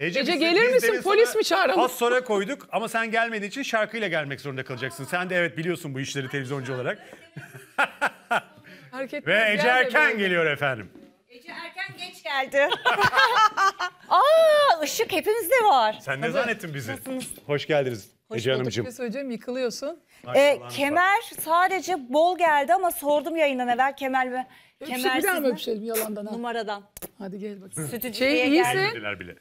Ece, Ece gelir misin? Polis mi çağıralım? Az sonra koyduk ama sen gelmediğin için şarkıyla gelmek zorunda kalacaksın. Sen de evet biliyorsun bu işleri televizyoncu olarak. Ve Ece erken geliyor efendim. Ece erken geç geldi. Aa ışık hepimizde var. Sen ne zannettin bizi? Hoş geldiniz Hoş Ece bulduk. Bir Hanımcığım. şey söyleyeceğim yıkılıyorsun. Ee, Maşallahınız e, var. kemer sadece bol geldi ama sordum yayından evvel kemer mi? Öpüşelim bir daha mı Kemersiz öpüşelim yalandan ha? Numaradan. Hadi gel bak. Stüdyoya Şey, iyisin. geldi. bile.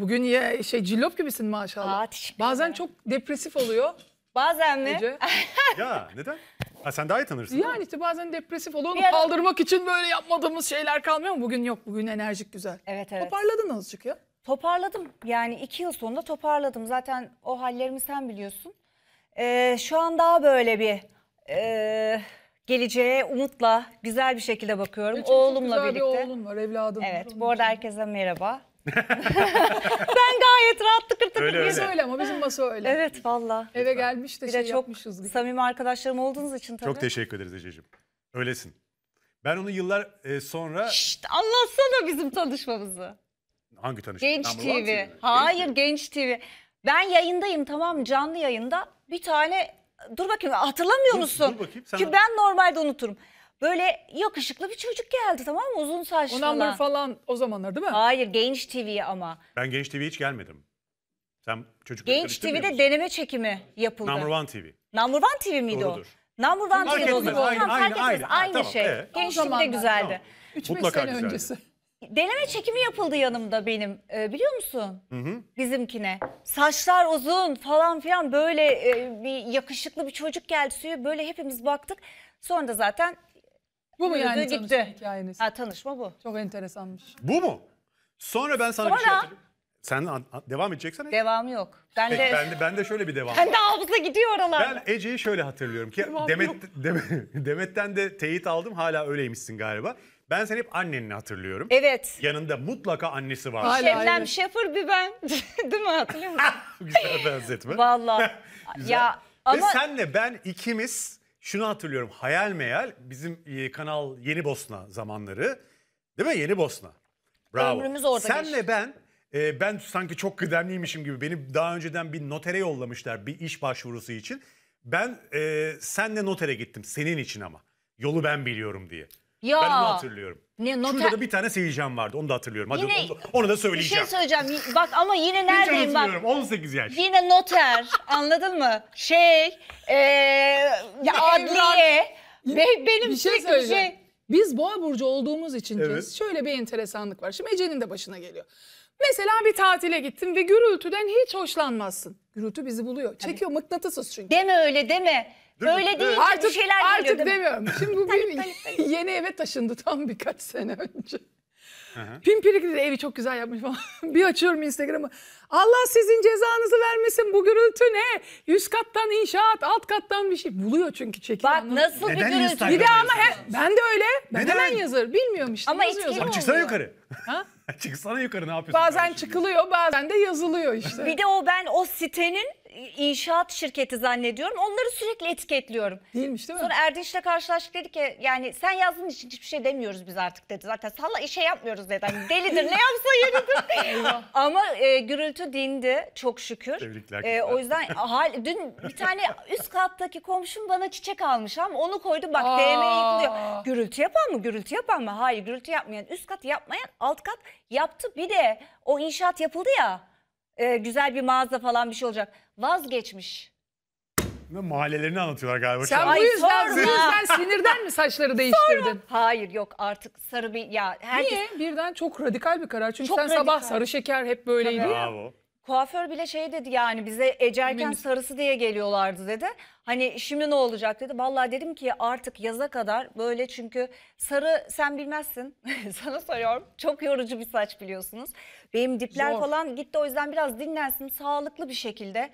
Bugün ye, şey cillop gibisin maşallah. Aa, Bazen çok depresif oluyor. Bazen mi? Ece. ya neden? Ha, sen daha iyi tanırsın. Yani işte bazen depresif oluyor. Onu kaldırmak için böyle yapmadığımız şeyler kalmıyor mu? Bugün yok. Bugün enerjik güzel. Evet evet. Toparladın azıcık ya. Toparladım. Yani iki yıl sonunda toparladım. Zaten o hallerimi sen biliyorsun. Ee, şu an daha böyle bir e, geleceğe umutla güzel bir şekilde bakıyorum. Çünkü Oğlumla güzel birlikte. Bir oğlum var, evladım. Evet. bu arada herkese merhaba. ben gayet rahat tıkır tıkır. Öyle, öyle. öyle ama bizim masa öyle. Evet valla. Eve gelmiş de Bir şey de çok yapmışız gibi. samimi arkadaşlarım olduğunuz için tabii. Çok teşekkür ederiz Ececiğim. Öylesin. Ben onu yıllar e, sonra... Şşt, anlatsana bizim tanışmamızı. Hangi tanışma? Genç TV. Hayır Genç TV. Ben yayındayım tamam canlı yayında. Bir tane dur bakayım hatırlamıyor Dur, musun? dur bakayım, sen Ki ben normalde unuturum. Böyle yakışıklı bir çocuk geldi tamam mı? Uzun saçlı Onanlar falan o zamanlar değil mi? Hayır Genç TV ama. Ben Genç TV'ye hiç gelmedim. Sen çocuk. Genç TV'de deneme çekimi yapıldı. Number One TV. Number One TV miydi Doğrudur. o? Number One TV o etmez, zaman. aynı, Tamam, aynı, aynı. Aynı tamam, şey. evet. O Genç TV'de güzeldi. Tamam. 3 Mutlaka sene öncesi. Deneme çekimi yapıldı yanımda benim. Ee, biliyor musun? Bizimkine. Saçlar uzun falan filan böyle e, bir yakışıklı bir çocuk geldi suyu. Böyle hepimiz baktık. Sonra da zaten bu mu yani tanışma gitti. hikayeniz? Ha, tanışma bu. Çok enteresanmış. Bu mu? Sonra ben sana bir şey Sen an- an- devam edeceksen. Ege. Devamı yok. Ben Peki, de, ben, de, ben de şöyle bir devam. ben de hafıza gidiyor oralar. Ben Ece'yi şöyle hatırlıyorum ki Demet, Dem- Demet'ten de teyit aldım hala öyleymişsin galiba. Ben seni hep annenini hatırlıyorum. Evet. Yanında mutlaka annesi var. Hala Şebnem aynı. Şefir bir ben. Değil mi hatırlıyor musun? Güzel benzetme. Vallahi. Güzel. ya Ve ama senle ben ikimiz şunu hatırlıyorum. Hayal meyal bizim e, kanal Yeni Bosna zamanları. Değil mi? Yeni Bosna. Bravo. Ömrümüz orada Senle geçti. ben e, ben sanki çok kıdemliymişim gibi beni daha önceden bir notere yollamışlar bir iş başvurusu için. Ben e, senle notere gittim senin için ama. Yolu ben biliyorum diye. Ya. Ben onu hatırlıyorum. Ne, noter... Şurada da bir tane seyircem vardı onu da hatırlıyorum. Hadi yine, onu, da, onu da söyleyeceğim. Bir şey söyleyeceğim bak ama yine neredeyim bak. 18 yaş. Yine noter anladın mı? Şey, ee, ya adliye. Be, benim bir şey söyleyeceğim. Şey... Biz boğa burcu olduğumuz için evet. şöyle bir enteresanlık var. Şimdi Ece'nin de başına geliyor. Mesela bir tatile gittin ve gürültüden hiç hoşlanmazsın. Gürültü bizi buluyor. Çekiyor Tabii. mıknatısız çünkü. Deme öyle deme. Böyle değil artık, bir şeyler artık demiyorum. Şimdi bu bir yeni eve taşındı tam birkaç sene önce. Pimpirikli de evi çok güzel yapmış falan. bir açıyorum Instagram'ı. Allah sizin cezanızı vermesin bu gürültü ne? Yüz kattan inşaat, alt kattan bir şey. Buluyor çünkü çekiyor. Bak nasıl bir gürültü. Instagram? Bir de ama he- ben de öyle. Ben Neden? hemen yazır. Bilmiyorum işte. Ama yazıyor etkili zaten. çıksana yukarı. Ha? Çıksana yukarı ne yapıyorsun? Bazen çıkılıyor bazen de yazılıyor işte. Bir de o ben o sitenin inşaat şirketi zannediyorum. Onları sürekli etiketliyorum. Değilmiş değil mi? Sonra Erdinç'le karşılaştık dedi ki yani sen yazdığın için hiçbir şey demiyoruz biz artık dedi. Zaten salla işe yapmıyoruz dedi. Hani delidir ne yapsa yeridir. Ama e, gürültü dindi çok şükür. Tebrikler. E, o yüzden hal, dün bir tane üst kattaki komşum bana çiçek almış ama onu koydu bak DM yıkılıyor. Gürültü yapan mı? Gürültü yapan mı? Hayır gürültü yapmayan. Üst kat yapmayan alt kat yaptı. Bir de o inşaat yapıldı ya. E, güzel bir mağaza falan bir şey olacak vazgeçmiş. Mahallelerini anlatıyorlar galiba. Sen bu yüzden, bu sorma. yüzden sinirden mi saçları değiştirdin? Hayır yok artık sarı bir ya herkes Niye? Birden çok radikal bir karar. Çünkü Çok sen sabah sarı şeker hep böyleydi. Tabii. Bravo. kuaför bile şey dedi yani bize ecerken sarısı diye geliyorlardı dedi. Hani şimdi ne olacak dedi. Vallahi dedim ki artık yaza kadar böyle çünkü sarı sen bilmezsin. Sana soruyorum. Çok yorucu bir saç biliyorsunuz. Benim dipler Zor. falan gitti o yüzden biraz dinlensin sağlıklı bir şekilde.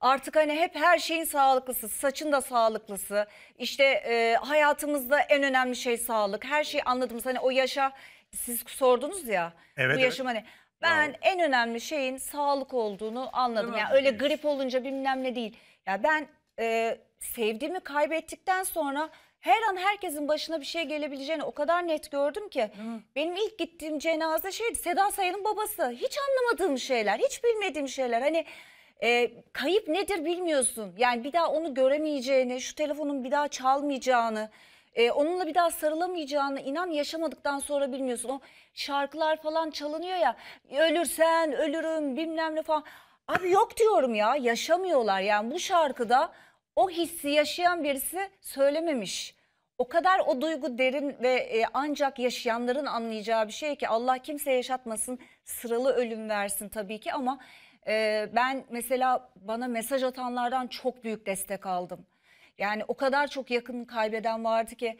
Artık hani hep her şeyin sağlıklısı, saçın da sağlıklısı. İşte e, hayatımızda en önemli şey sağlık. Her şeyi anladım hani o yaşa siz sordunuz ya. Evet, bu evet. yaşım hani ben Bravo. en önemli şeyin sağlık olduğunu anladım. Değil yani öyle grip olunca bilmem ne değil. Ya ben e, sevdiğimi kaybettikten sonra her an herkesin başına bir şey gelebileceğini o kadar net gördüm ki. Hı. Benim ilk gittiğim cenaze şeydi Seda Sayan'ın babası. Hiç anlamadığım şeyler, hiç bilmediğim şeyler. Hani e, kayıp nedir bilmiyorsun. Yani bir daha onu göremeyeceğini, şu telefonun bir daha çalmayacağını, e, onunla bir daha sarılamayacağını inan yaşamadıktan sonra bilmiyorsun. O şarkılar falan çalınıyor ya. Ölürsen ölürüm bilmem ne falan. Abi yok diyorum ya yaşamıyorlar yani bu şarkıda o hissi yaşayan birisi söylememiş. O kadar o duygu derin ve e, ancak yaşayanların anlayacağı bir şey ki Allah kimseye yaşatmasın sıralı ölüm versin tabii ki ama e, ben mesela bana mesaj atanlardan çok büyük destek aldım. Yani o kadar çok yakın kaybeden vardı ki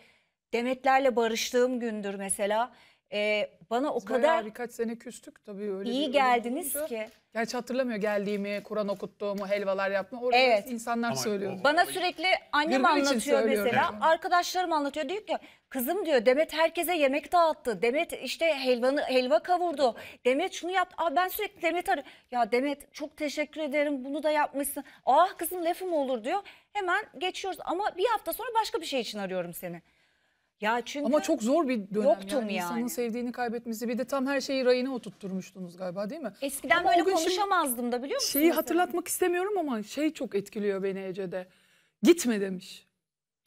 Demetlerle barıştığım gündür mesela e, bana o Biz kadar birkaç sene küstük tabii öyle. iyi durum geldiniz olunca. ki. Gerçi hatırlamıyor geldiğimi, Kur'an okuttuğumu, helvalar yapma. Orada Evet. insanlar söylüyor. Bana sürekli annem Gırgır anlatıyor mesela. Evet. Arkadaşlarım anlatıyor. Diyor ki kızım diyor Demet herkese yemek dağıttı. Demet işte helvanı helva kavurdu. Demet şunu yaptı. Aa, ben sürekli Demet arıyorum. Ya Demet çok teşekkür ederim bunu da yapmışsın. Ah kızım lafım olur diyor. Hemen geçiyoruz ama bir hafta sonra başka bir şey için arıyorum seni. Ya çünkü Ama çok zor bir dönem. Yoktum yani. yani. İnsanın sevdiğini kaybetmesi. Bir de tam her şeyi rayına oturtturmuştunuz galiba değil mi? Eskiden ama böyle konuşamazdım da biliyor musunuz? Şeyi hatırlatmak istemiyorum ama şey çok etkiliyor beni Ece'de. Gitme demiş.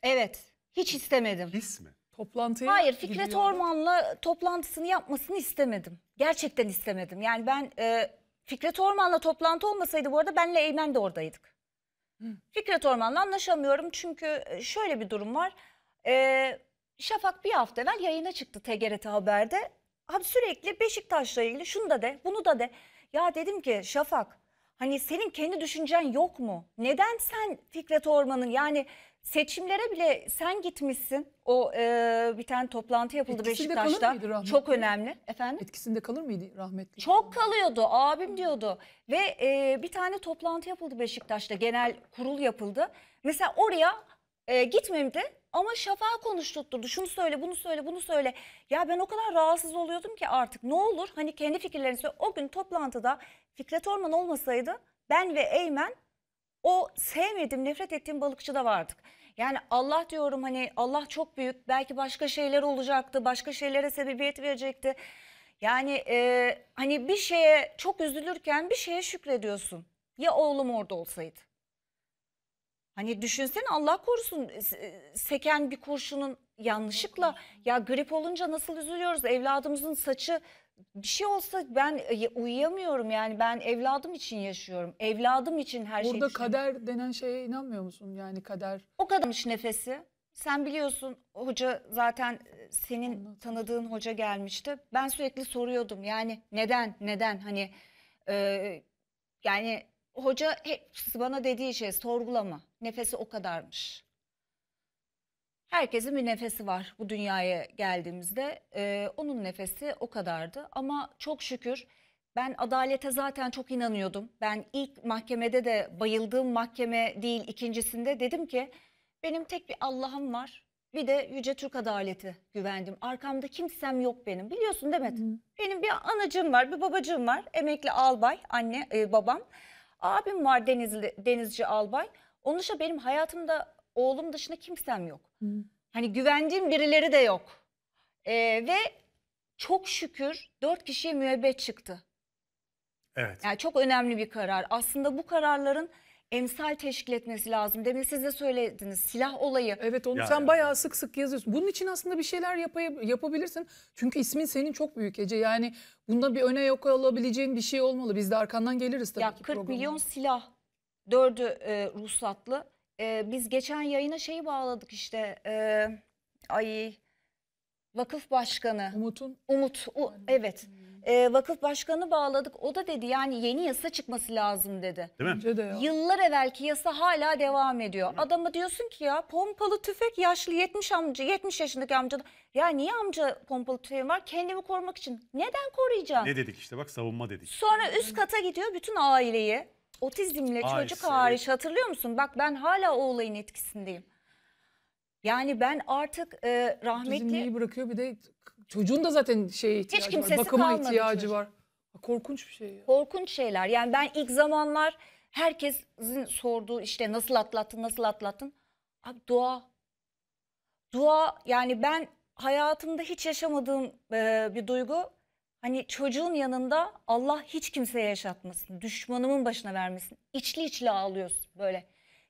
Evet. Hiç istemedim. His mi? Toplantıya Hayır Fikret gidiyor. Orman'la toplantısını yapmasını istemedim. Gerçekten istemedim. Yani ben e, Fikret Orman'la toplantı olmasaydı bu arada benle Eymen de oradaydık. Hı. Fikret Orman'la anlaşamıyorum çünkü e, şöyle bir durum var. Ee, Şafak bir hafta evvel yayına çıktı TGRT Haber'de. Abi sürekli Beşiktaş'la ilgili şunu da de, bunu da de. Ya dedim ki Şafak hani senin kendi düşüncen yok mu? Neden sen Fikret Orman'ın yani seçimlere bile sen gitmişsin. O e, bir tane toplantı yapıldı Etkisinde Beşiktaş'ta. Çok önemli. Efendim? Etkisinde kalır mıydı rahmetli? Çok kalıyordu. Abim diyordu. Ve e, bir tane toplantı yapıldı Beşiktaş'ta. Genel kurul yapıldı. Mesela oraya e, gitmemdi ama şafağı konuşturtturdu. Şunu söyle, bunu söyle, bunu söyle. Ya ben o kadar rahatsız oluyordum ki artık ne olur hani kendi fikirlerini söyle. O gün toplantıda Fikret Orman olmasaydı ben ve Eymen o sevmediğim, nefret ettiğim balıkçı da vardık. Yani Allah diyorum hani Allah çok büyük. Belki başka şeyler olacaktı, başka şeylere sebebiyet verecekti. Yani e, hani bir şeye çok üzülürken bir şeye şükrediyorsun. Ya oğlum orada olsaydı. Hani düşünsene Allah korusun e, e, seken bir kurşunun yanlışlıkla ya grip olunca nasıl üzülüyoruz evladımızın saçı bir şey olsa ben e, uyuyamıyorum yani ben evladım için yaşıyorum. Evladım için her şeyi Burada kader denen şeye inanmıyor musun yani kader? O kadarmış nefesi. Sen biliyorsun hoca zaten senin Anladım. tanıdığın hoca gelmişti. Ben sürekli soruyordum yani neden neden hani e, yani Hoca hep bana dediği şey sorgulama. Nefesi o kadarmış. Herkesin bir nefesi var bu dünyaya geldiğimizde. Ee, onun nefesi o kadardı ama çok şükür ben adalete zaten çok inanıyordum. Ben ilk mahkemede de bayıldığım mahkeme değil ikincisinde dedim ki benim tek bir Allah'ım var. Bir de Yüce Türk Adaleti güvendim. Arkamda kimsem yok benim. Biliyorsun demedim Benim bir anacığım var, bir babacığım var. Emekli albay, anne, e, babam. Abim var denizli, denizci albay. Onun dışında benim hayatımda oğlum dışında kimsem yok. Hı. Hani güvendiğim birileri de yok. Ee, ve çok şükür dört kişiye müebbet çıktı. Evet. Yani çok önemli bir karar. Aslında bu kararların emsal teşkil etmesi lazım. Demin siz de söylediniz silah olayı. Evet onu Ya, sen ya. bayağı sık sık yazıyorsun. Bunun için aslında bir şeyler yapa- yapabilirsin. Çünkü ismin senin çok büyük Ece. Yani bunda bir öne yok olabileceğin bir şey olmalı. Biz de arkandan geliriz tabii Ya ki 40 programın. milyon silah, dördü e, ruhsatlı. E, biz geçen yayına şeyi bağladık işte. e, ay vakıf başkanı Umut'un Umut, U- evet e, vakıf başkanı bağladık. O da dedi yani yeni yasa çıkması lazım dedi. Değil mi? Bence de ya. Yıllar evvelki yasa hala devam ediyor. Adama diyorsun ki ya pompalı tüfek yaşlı 70 amca 70 yaşındaki amca ya niye amca pompalı tüfeğin var? Kendimi korumak için. Neden koruyacağım? Ne dedik işte bak savunma dedik. Sonra üst kata gidiyor bütün aileyi. Otizmli Ay, çocuk evet. hariç hatırlıyor musun? Bak ben hala o olayın etkisindeyim. Yani ben artık e, Rahmetli... rahmetli bırakıyor bir de çocuğun da zaten şey ihtiyacı Hiç kimsesi var. Bakıma ihtiyacı çocuğun. var. Korkunç bir şey ya. Korkunç şeyler. Yani ben ilk zamanlar herkesin sorduğu işte nasıl atlattın, nasıl atlattın? Abi dua. Dua yani ben hayatımda hiç yaşamadığım e, bir duygu. Hani çocuğun yanında Allah hiç kimseye yaşatmasın. Düşmanımın başına vermesin. İçli içli ağlıyorsun böyle.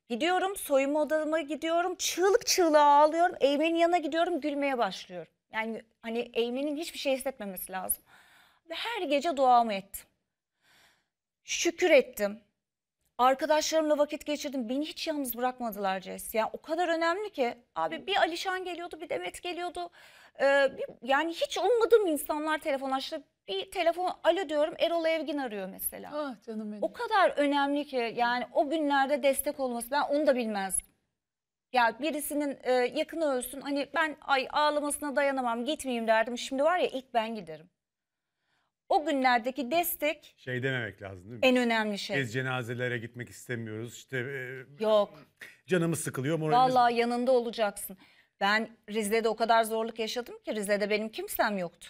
Gidiyorum soyunma odama gidiyorum. Çığlık çığlığa ağlıyorum. Eymen'in yanına gidiyorum gülmeye başlıyorum. Yani Hani Amy'nin hiçbir şey hissetmemesi lazım. Ve her gece duamı ettim. Şükür ettim. Arkadaşlarımla vakit geçirdim. Beni hiç yalnız bırakmadılar ces. Yani o kadar önemli ki. Abi bir Alişan geliyordu, bir Demet geliyordu. Ee, yani hiç ummadığım insanlar telefon açtı. Bir telefon alo diyorum Erol Evgin arıyor mesela. Ah canım benim. O kadar önemli ki yani o günlerde destek olması ben onu da bilmezdim. Ya birisinin e, yakını ölsün hani ben ay ağlamasına dayanamam gitmeyeyim derdim. Şimdi var ya ilk ben giderim. O günlerdeki destek Şey dememek lazım değil mi? en önemli şey. Biz cenazelere gitmek istemiyoruz. İşte e, Yok. canımız sıkılıyor, moralimiz Vallahi yanında olacaksın. Ben Rize'de o kadar zorluk yaşadım ki Rize'de benim kimsem yoktu.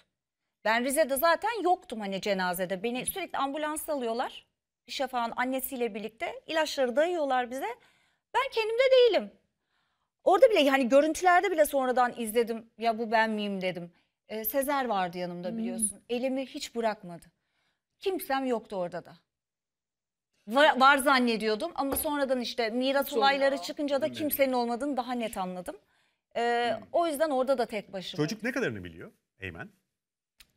Ben Rize'de zaten yoktum hani cenazede. Beni sürekli ambulans alıyorlar. Şafağın annesiyle birlikte ilaçları dayıyorlar bize. Ben kendimde değilim. Orada bile yani görüntülerde bile sonradan izledim. Ya bu ben miyim dedim. Ee, Sezer vardı yanımda hmm. biliyorsun. Hmm. Elimi hiç bırakmadı. Kimsem yoktu orada da. Var, var zannediyordum ama sonradan işte miras Sonra, olayları çıkınca da kimsenin olmadığını daha net anladım. Ee, hmm. O yüzden orada da tek başıma. Çocuk ne kadarını biliyor Eymen?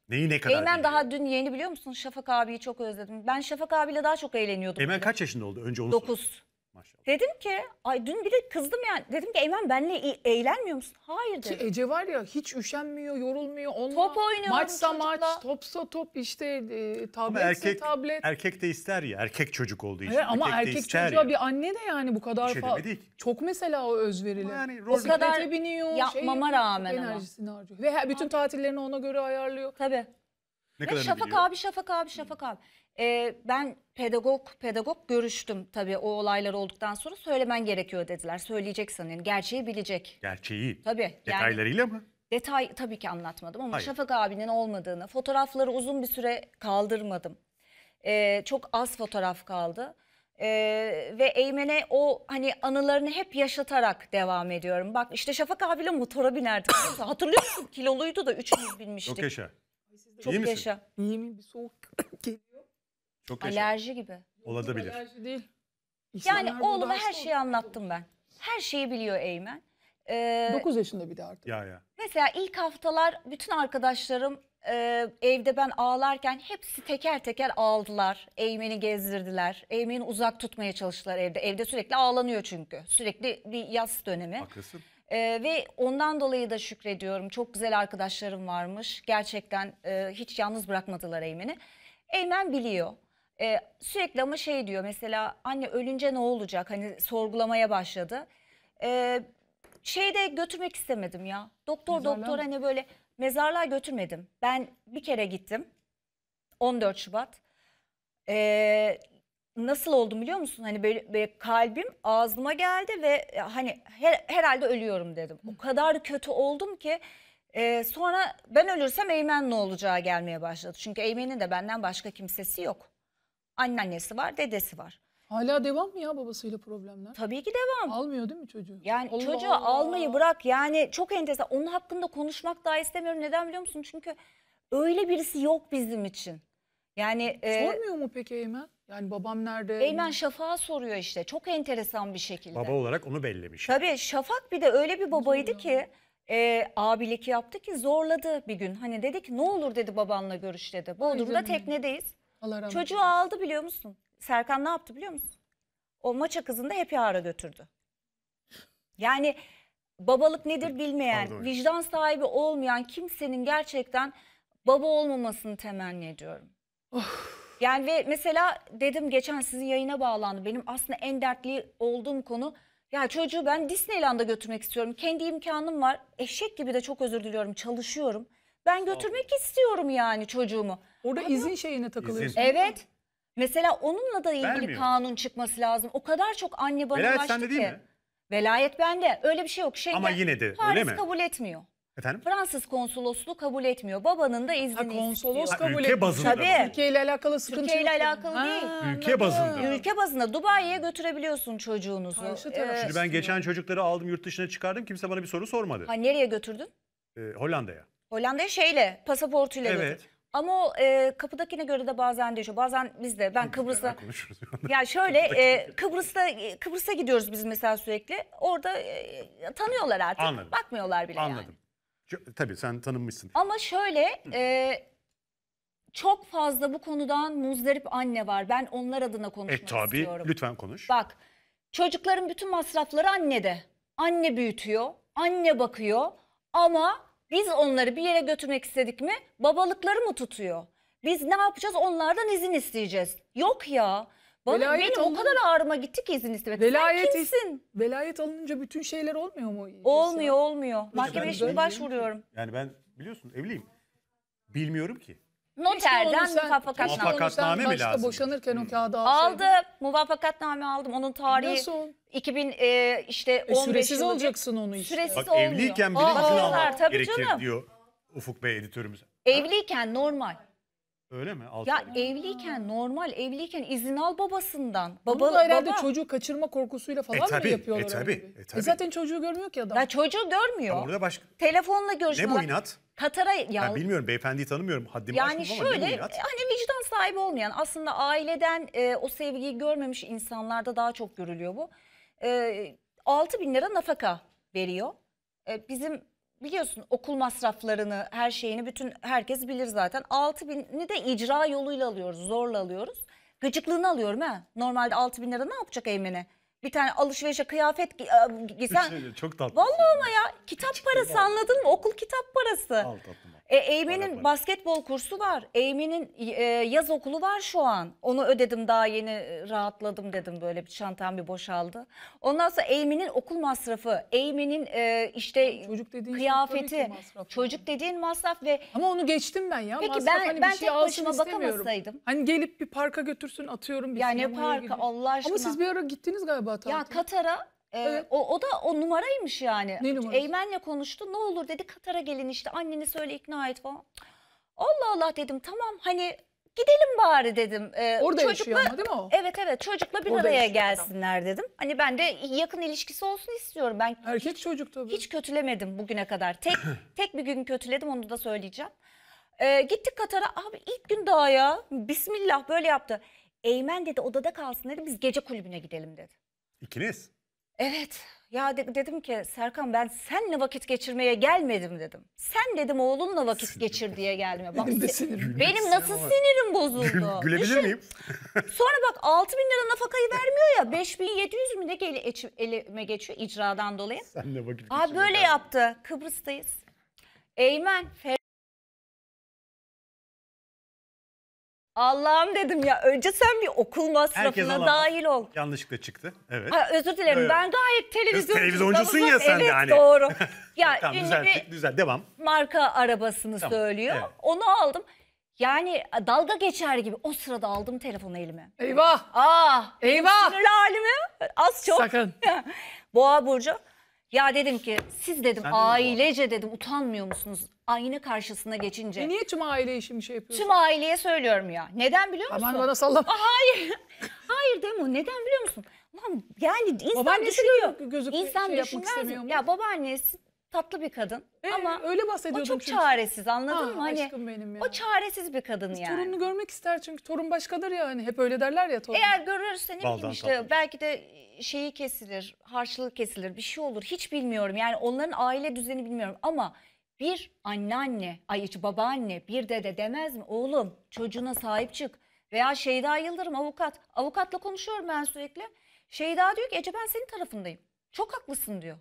Neyi ne kadar? Eymen daha dün yeni biliyor musun? Şafak abiyi çok özledim. Ben Şafak abiyle daha çok eğleniyordum. Eymen kaç yaşında oldu? Önce onu 9. Maşallah. Dedim ki ay dün bir de kızdım yani. Dedim ki Eymen benle e, eğlenmiyor musun? Hayır dedi. Ki Ece var ya hiç üşenmiyor, yorulmuyor. Onunla top oynuyor. Maçsa çocukla. maç, topsa top işte e, tabletse erkek, tablet. Erkek de ister ya. Erkek çocuk olduğu için. Evet, ama erkek, erkek çocuğa ya. bir anne de yani bu kadar şey falan. Çok mesela o özverili. Ama yani o kadar biniyor. Şey yapmama şey, rağmen enerjisini ama. harcıyor. Ve bütün tatillerini ona göre ayarlıyor. Tabii. Ne Ve Şafak biliyor? abi, Şafak abi, Şafak abi. Ee, ben pedagog pedagog görüştüm tabii o olaylar olduktan sonra söylemen gerekiyor dediler. Söyleyecek sanırım. Gerçeği bilecek. Gerçeği. Tabii. Yani Detaylarıyla mı? detay tabii ki anlatmadım ama Hayır. Şafak abinin olmadığını, fotoğrafları uzun bir süre kaldırmadım. Ee, çok az fotoğraf kaldı. Ee, ve Eymen'e o hani anılarını hep yaşatarak devam ediyorum. Bak işte Şafak abiyle motora binerdik. Hatırlıyor musun? Kiloluydu da üçümüz binmiştik. Çok yaşa. Çok İyi misin? yaşa. İyiyim bir soğuk geliyor. Çok yaşa. Alerji gibi. Olabilir. Alerji değil. İnsanlar yani oğluma her şeyi anlattım ben. Her şeyi biliyor Eymen. Ee, 9 yaşında bir de artık. Ya ya. Mesela ilk haftalar bütün arkadaşlarım e, evde ben ağlarken hepsi teker teker ağladılar. Eymen'i gezdirdiler. Eymen'i uzak tutmaya çalıştılar evde. Evde sürekli ağlanıyor çünkü. Sürekli bir yaz dönemi. Haklısın. Ee, ve ondan dolayı da şükrediyorum. Çok güzel arkadaşlarım varmış. Gerçekten e, hiç yalnız bırakmadılar Eymen'i. Eymen biliyor. Ee, sürekli ama şey diyor mesela anne ölünce ne olacak? Hani sorgulamaya başladı. Ee, şeyde götürmek istemedim ya. Doktor Mezarlığa doktor mı? hani böyle mezarlığa götürmedim. Ben bir kere gittim. 14 Şubat. Ee, nasıl oldum biliyor musun? Hani böyle, böyle kalbim ağzıma geldi ve e, hani her, herhalde ölüyorum dedim. O kadar kötü oldum ki e, sonra ben ölürsem Eymen ne olacağı gelmeye başladı. Çünkü Eymen'in de benden başka kimsesi yok. Anneannesi var, dedesi var. Hala devam mı ya babasıyla problemler? Tabii ki devam. Almıyor değil mi çocuğu? Yani Allah çocuğu Allah. almayı bırak yani çok enteresan. Onun hakkında konuşmak daha istemiyorum. Neden biliyor musun? Çünkü öyle birisi yok bizim için. Yani e, Sormuyor e, mu peki Eymen? Yani babam nerede? Eymen Şafak'a soruyor işte çok enteresan bir şekilde. Baba olarak onu bellemiş. Tabii Şafak bir de öyle bir babaydı ki e, abilik yaptı ki zorladı bir gün. Hani dedik ne olur dedi babanla görüş dedi. Bodrum'da canına. teknedeyiz. Allah rahmet Çocuğu aldı biliyor musun? Serkan ne yaptı biliyor musun? O maça kızını da hep yara götürdü. Yani babalık nedir bilmeyen, Pardon. vicdan sahibi olmayan kimsenin gerçekten baba olmamasını temenni ediyorum. Of. Yani ve mesela dedim geçen sizin yayına bağlandı. Benim aslında en dertli olduğum konu ya çocuğu ben Disneyland'a götürmek istiyorum. Kendi imkanım var. Eşek gibi de çok özür diliyorum. Çalışıyorum. Ben götürmek istiyorum yani çocuğumu. Orada Abi, izin şeyine takılıyorsun. Evet. Mesela onunla da ilgili Vermiyor. kanun çıkması lazım. O kadar çok anne bana Velayet sende değil mi? Velayet bende. Öyle bir şey yok. Şey Ama yine de, öyle mi? kabul etmiyor. Efendim? Fransız konsolosluğu kabul etmiyor. Babanın da izni Ha, konsolos kabul ülke etmiş. Tabii. da. Türkiye ile alakalı sıkıntı Ülke ile alakalı Ha, değil. Ülke bazında. Ülke bazında Dubai'ye götürebiliyorsun çocuğunuzu. Karşı ee, taraf. Şimdi ben geçen çocukları aldım yurt dışına çıkardım kimse bana bir soru sormadı. ha, nereye götürdün? Ee, Hollanda'ya. Hollanda'ya şeyle, pasaportuyla Evet. götür. Ama o e, kapıdakine göre de bazen değişiyor. Bazen biz de ben Kıbrıs'ta Konuşuruz. Ya şöyle e, Kıbrıs'ta e, Kıbrıs'a gidiyoruz biz mesela sürekli. Orada e, tanıyorlar artık. Anladım. Bakmıyorlar bile yani. Anladım. Tabii sen tanınmışsın. Ama şöyle e, çok fazla bu konudan muzdarip anne var. Ben onlar adına konuşmak E tabii istiyorum. lütfen konuş. Bak çocukların bütün masrafları annede. Anne büyütüyor, anne bakıyor ama biz onları bir yere götürmek istedik mi babalıkları mı tutuyor? Biz ne yapacağız onlardan izin isteyeceğiz. Yok ya bana, velayet benim alın... o kadar ağrıma gitti ki izin istemek. Velayet, Sen kimsin? Velayet alınınca bütün şeyler olmuyor mu? Olmuyor olmuyor. Mahkemeye şimdi başvuruyorum. Yani ben biliyorsun evliyim. Bilmiyorum ki. Noterden muvaffakatname. Muvaffakatname mi lazım? boşanırken hmm. o kağıdı alsaydım. Aldı. Muvaffakatname aldım. Onun tarihi Nasıl? 2000 e, işte e, 15 süresiz yılında. olacaksın onu işte. Süresiz Bak olmuyor. evliyken bile Aa, izin almak gerekir canım. diyor Ufuk Bey editörümüz. Evliyken normal. Öyle mi? Altı ya ay. evliyken normal evliyken izin al babasından. Babalı, Bunu da herhalde baba. çocuğu kaçırma korkusuyla falan e, tabii, mı e, yapıyorlar? E tabi. E, tabii. e zaten çocuğu görmüyor ki adam. Ya çocuğu görmüyor. Ama orada başka. Telefonla görüşüyorlar. Ne bu inat? Katar'a ya Ben bilmiyorum beyefendiyi tanımıyorum haddimi yani şöyle ama hani vicdan sahibi olmayan aslında aileden e, o sevgiyi görmemiş insanlarda daha çok görülüyor bu. E, 6 bin lira nafaka veriyor. E, bizim biliyorsun okul masraflarını, her şeyini bütün herkes bilir zaten. 6 bini de icra yoluyla alıyoruz, zorla alıyoruz. Gıcıklığını alıyorum ha. Normalde 6 bin lira ne yapacak Eymen'e? Bir tane alışverişe kıyafet e, giysen. Şey, çok tatlı. Vallahi ama ya kitap parası anladın mı? Okul kitap parası. Al tatlım e, Eymen'in basketbol kursu var. Eymen'in e, yaz okulu var şu an. Onu ödedim daha yeni e, rahatladım dedim böyle bir çantam bir boşaldı. Ondan sonra Eymen'in okul masrafı, Eymen'in e, işte Çocuk dediğin şey kıyafeti, masraf. çocuk dediğin masraf ve Ama onu geçtim ben ya. Peki Masraf ben- hani ben bir şey tek alsın başıma bakamasaydım. Hani gelip bir parka götürsün atıyorum. Bir yani parka Allah aşkına. Ama siz bir ara gittiniz galiba tatile. Ya Katar'a ee, evet. o, o da o numaraymış yani. Ne numarası? Eymen'le konuştu. Ne olur dedi Katar'a gelin işte anneni söyle ikna et falan. Allah Allah dedim tamam hani gidelim bari dedim. Ee, Orada çocukla, yaşıyor ama değil mi o? Evet evet çocukla bir Orada araya gelsinler adam. dedim. Hani ben de yakın ilişkisi olsun istiyorum. ben. Erkek hiç, çocuk tabii. Hiç kötülemedim bugüne kadar. Tek tek bir gün kötüledim onu da söyleyeceğim. Ee, gittik Katar'a abi ilk gün daha ya bismillah böyle yaptı. Eymen dedi odada kalsın dedi biz gece kulübüne gidelim dedi. İkiniz? Evet. Ya de- dedim ki Serkan ben senle vakit geçirmeye gelmedim dedim. Sen dedim oğlunla vakit geçir diye geldim. Bak, Benim de sinirim. benim nasıl sinirim bozuldu. Gülebilir Düşün. miyim? Sonra bak 6 bin lira nafakayı vermiyor ya 5700 mü ne gel- eçi- elime geçiyor icradan dolayı. Senle vakit Abi böyle lazım. yaptı. Kıbrıs'tayız. Eymen Allah'ım dedim ya önce sen bir okul masrafına dahil ol. Yanlışlıkla çıktı. Evet. Ha, özür dilerim evet. ben gayet televizyon Televizyoncusun ya sen evet, de hani. doğru. Ya tamam, ünlü düzel, düzel, devam. marka arabasını tamam, söylüyor. Evet. Onu aldım. Yani dalga geçer gibi o sırada aldım telefonu elime. Eyvah! Aa! Ah, Eyvah! Sinirli halimi az çok. Sakın. Boğa Burcu. Ya dedim ki siz dedim Sen ailece dedim, utanmıyor musunuz ayna karşısına geçince? E niye tüm aile işimi şey yapıyorsun? Tüm aileye söylüyorum ya. Neden biliyor musun? Aman bana sallama. Hayır. Hayır Demo neden biliyor musun? Lan yani insan babaannesi düşünüyor. Gözük insan şey düşünmez. Ya babaanne tatlı bir kadın ee, ama öyle bahsediyordum o çok çaresiz anladın ha, ah, mı? Hani benim ya. o çaresiz bir kadın Kız yani. Torununu görmek ister çünkü torun başkadır ya hani hep öyle derler ya torun. Eğer görürse ne bileyim işte tatlı. belki de şeyi kesilir, harçlığı kesilir, bir şey olur. Hiç bilmiyorum. Yani onların aile düzeni bilmiyorum ama bir anneanne, ay hiç babaanne, bir dede demez mi? Oğlum çocuğuna sahip çık. Veya Şeyda Yıldırım avukat. Avukatla konuşuyorum ben sürekli. Şeyda diyor ki Ece ben senin tarafındayım. Çok haklısın diyor.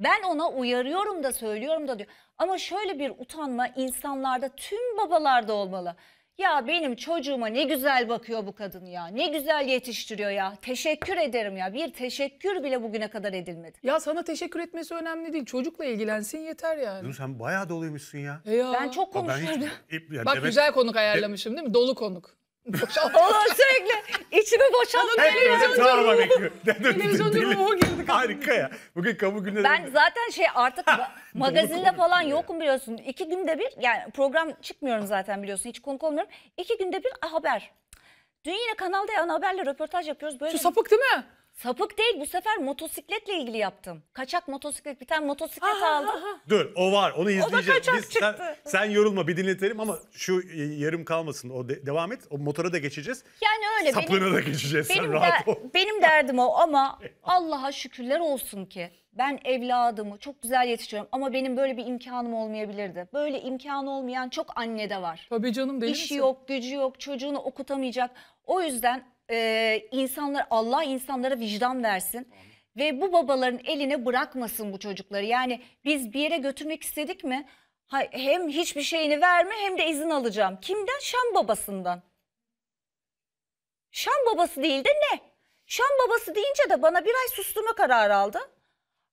Ben ona uyarıyorum da söylüyorum da diyor. Ama şöyle bir utanma insanlarda tüm babalarda olmalı. Ya benim çocuğuma ne güzel bakıyor bu kadın ya. Ne güzel yetiştiriyor ya. Teşekkür ederim ya. Bir teşekkür bile bugüne kadar edilmedi. Ya sana teşekkür etmesi önemli değil. Çocukla ilgilensin yeter yani. Dün sen bayağı doluymuşsun ya. E ya. Ben çok Ya konuşuyordum. Bak demek- güzel konuk ayarlamışım değil mi? Dolu konuk. Boşaltıyorsun. sürekli içimi boşaltıyor. boşaltın. Hepimizin travma bekliyor. Televizyoncu ruhu girdi. Harika ya. Bugün kamu günleri. Ben zaten şey artık magazinde falan yokum biliyorsun. İki günde bir yani program çıkmıyorum zaten biliyorsun. Hiç konuk olmuyorum. İki günde bir haber. Dün yine kanalda ana haberle röportaj yapıyoruz. Böyle Şu sapık değil mi? Sapık değil bu sefer motosikletle ilgili yaptım. Kaçak motosiklet bir tane motosiklet aldım. Dur o var onu izleyeceğiz. kaçak sen, çıktı. sen yorulma bir dinletelim ama şu e, yarım kalmasın o de- devam et. O motora da geçeceğiz. Yani öyle Saplığına benim da geçeceğiz benim, sen rahat der- ol. benim derdim o ama Allah'a şükürler olsun ki ben evladımı çok güzel yetiştiriyorum ama benim böyle bir imkanım olmayabilirdi. Böyle imkanı olmayan çok anne de var. Tabii canım değil İşi misin? yok, gücü yok, çocuğunu okutamayacak. O yüzden e, insanlar Allah insanlara vicdan versin. Ve bu babaların eline bırakmasın bu çocukları. Yani biz bir yere götürmek istedik mi hem hiçbir şeyini verme hem de izin alacağım. Kimden? Şam babasından. Şam babası değil de ne? Şam babası deyince de bana bir ay susturma kararı aldı.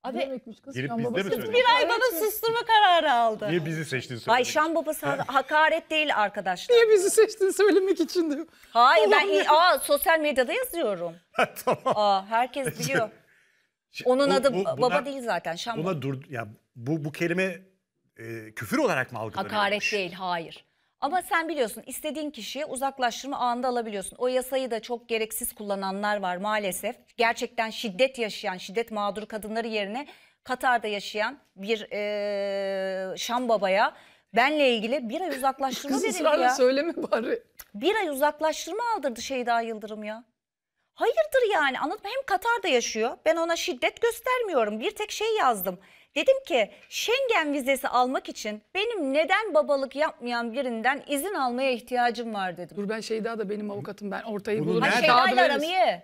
Abi, Yemekmiş kız. Gelip bizde mi babası. söyledi? Bir ay bana susturma kararı aldı. Niye bizi seçtin söylemek? için Şam babası hakaret değil arkadaşlar. Niye bizi seçtin söylemek için diyor. Hayır ben aa, sosyal medyada yazıyorum. tamam. Aa, herkes biliyor. Onun bu- adı bu- buna- baba değil zaten. Şam Buna dur ya bu bu kelime e, küfür olarak mı algılanıyor? Hakaret değil, hayır. Ama sen biliyorsun istediğin kişiyi uzaklaştırma anında alabiliyorsun. O yasayı da çok gereksiz kullananlar var maalesef. Gerçekten şiddet yaşayan, şiddet mağduru kadınları yerine Katar'da yaşayan bir e, Şam babaya benle ilgili bir ay uzaklaştırma Kız verildi ya. söyleme bari. Bir ay uzaklaştırma aldırdı Şeyda Yıldırım ya. Hayırdır yani anlatma hem Katar'da yaşıyor. Ben ona şiddet göstermiyorum. Bir tek şey yazdım. Dedim ki Schengen vizesi almak için benim neden babalık yapmayan birinden izin almaya ihtiyacım var dedim. Dur ben Şeyda da benim avukatım ben ortayı Bunu bulurum. Ay nerede? Şeyda ile aram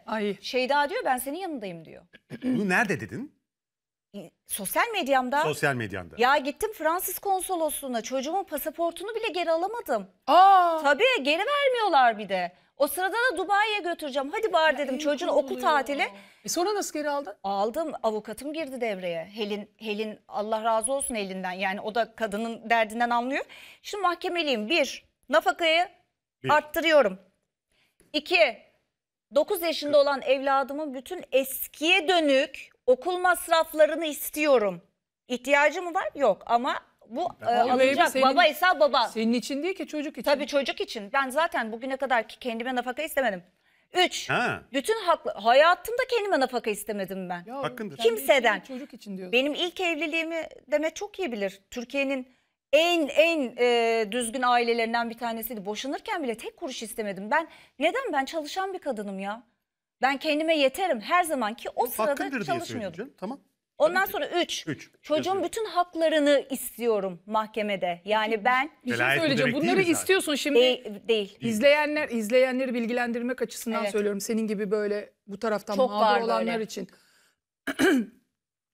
Ay. Şeyda diyor ben senin yanındayım diyor. Bunu nerede dedin? E, sosyal medyamda Sosyal medyanda. ya gittim Fransız konsolosluğuna çocuğumun pasaportunu bile geri alamadım. Aa. Tabii geri vermiyorlar bir de. O sırada da Dubai'ye götüreceğim. Hadi bari dedim çocuğun okul tatili. E sonra nasıl geri aldın? Aldım avukatım girdi devreye. Helin Helin Allah razı olsun elinden. Yani o da kadının derdinden anlıyor. Şimdi mahkemeliyim. Bir, nafakayı Bir. arttırıyorum. İki, 9 yaşında olan evladımın bütün eskiye dönük okul masraflarını istiyorum. İhtiyacı mı var? Yok ama bu e, alınacak. Senin, baba İsa baba. Senin için değil ki çocuk için. Tabii çocuk için. Ben zaten bugüne kadar ki kendime nafaka istemedim. Üç, ha. bütün haklı, hayatımda kendime nafaka istemedim ben. Ya, Hakkındır. Kimseden. çocuk için diyorsun. Benim ilk evliliğimi deme çok iyi bilir. Türkiye'nin en en e, düzgün ailelerinden bir tanesiydi. Boşanırken bile tek kuruş istemedim. Ben neden ben çalışan bir kadınım ya? Ben kendime yeterim her zaman ki o sırada çalışmıyordum. Diye Tamam. Ondan sonra üç. Çocuğun Yazıyor. bütün haklarını istiyorum mahkemede. Yani ben Bir şey söyleyeceğim. Bunları istiyorsun şimdi. değil, değil. izleyenler izleyenleri bilgilendirmek açısından Evet. söylüyorum. Senin gibi böyle bu taraftan Çok mağdur olanlar öyle. için.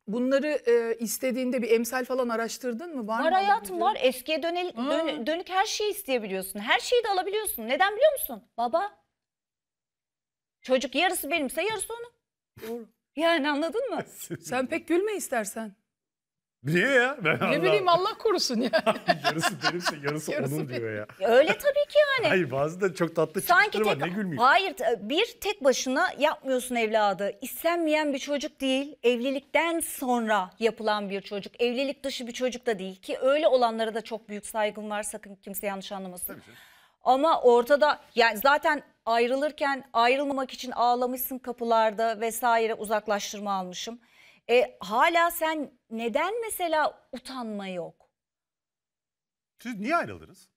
Bunları e, istediğinde bir emsal falan araştırdın mı? Var, Var mı? hayatım var. Eskiye dönel, dön- dönük her şeyi isteyebiliyorsun. Her şeyi de alabiliyorsun. Neden biliyor musun? Baba. Çocuk yarısı benimse yarısı onun. Doğru. Yani anladın mı? Sen pek gülme istersen. Niye ya? Ben Ne bileyim Allah korusun ya. yarısı benimse yarısı, Yarısı onun diyor ya. Öyle tabii ki yani. Hayır bazı da çok tatlı Sanki çıkışları var ne gülmeyeyim. Hayır bir tek başına yapmıyorsun evladı. İstenmeyen bir çocuk değil. Evlilikten sonra yapılan bir çocuk. Evlilik dışı bir çocuk da değil ki öyle olanlara da çok büyük saygım var. Sakın kimse yanlış anlamasın. Ama ortada yani zaten ayrılırken ayrılmamak için ağlamışsın kapılarda vesaire uzaklaştırma almışım. E, hala sen neden mesela utanma yok? Siz niye ayrıldınız?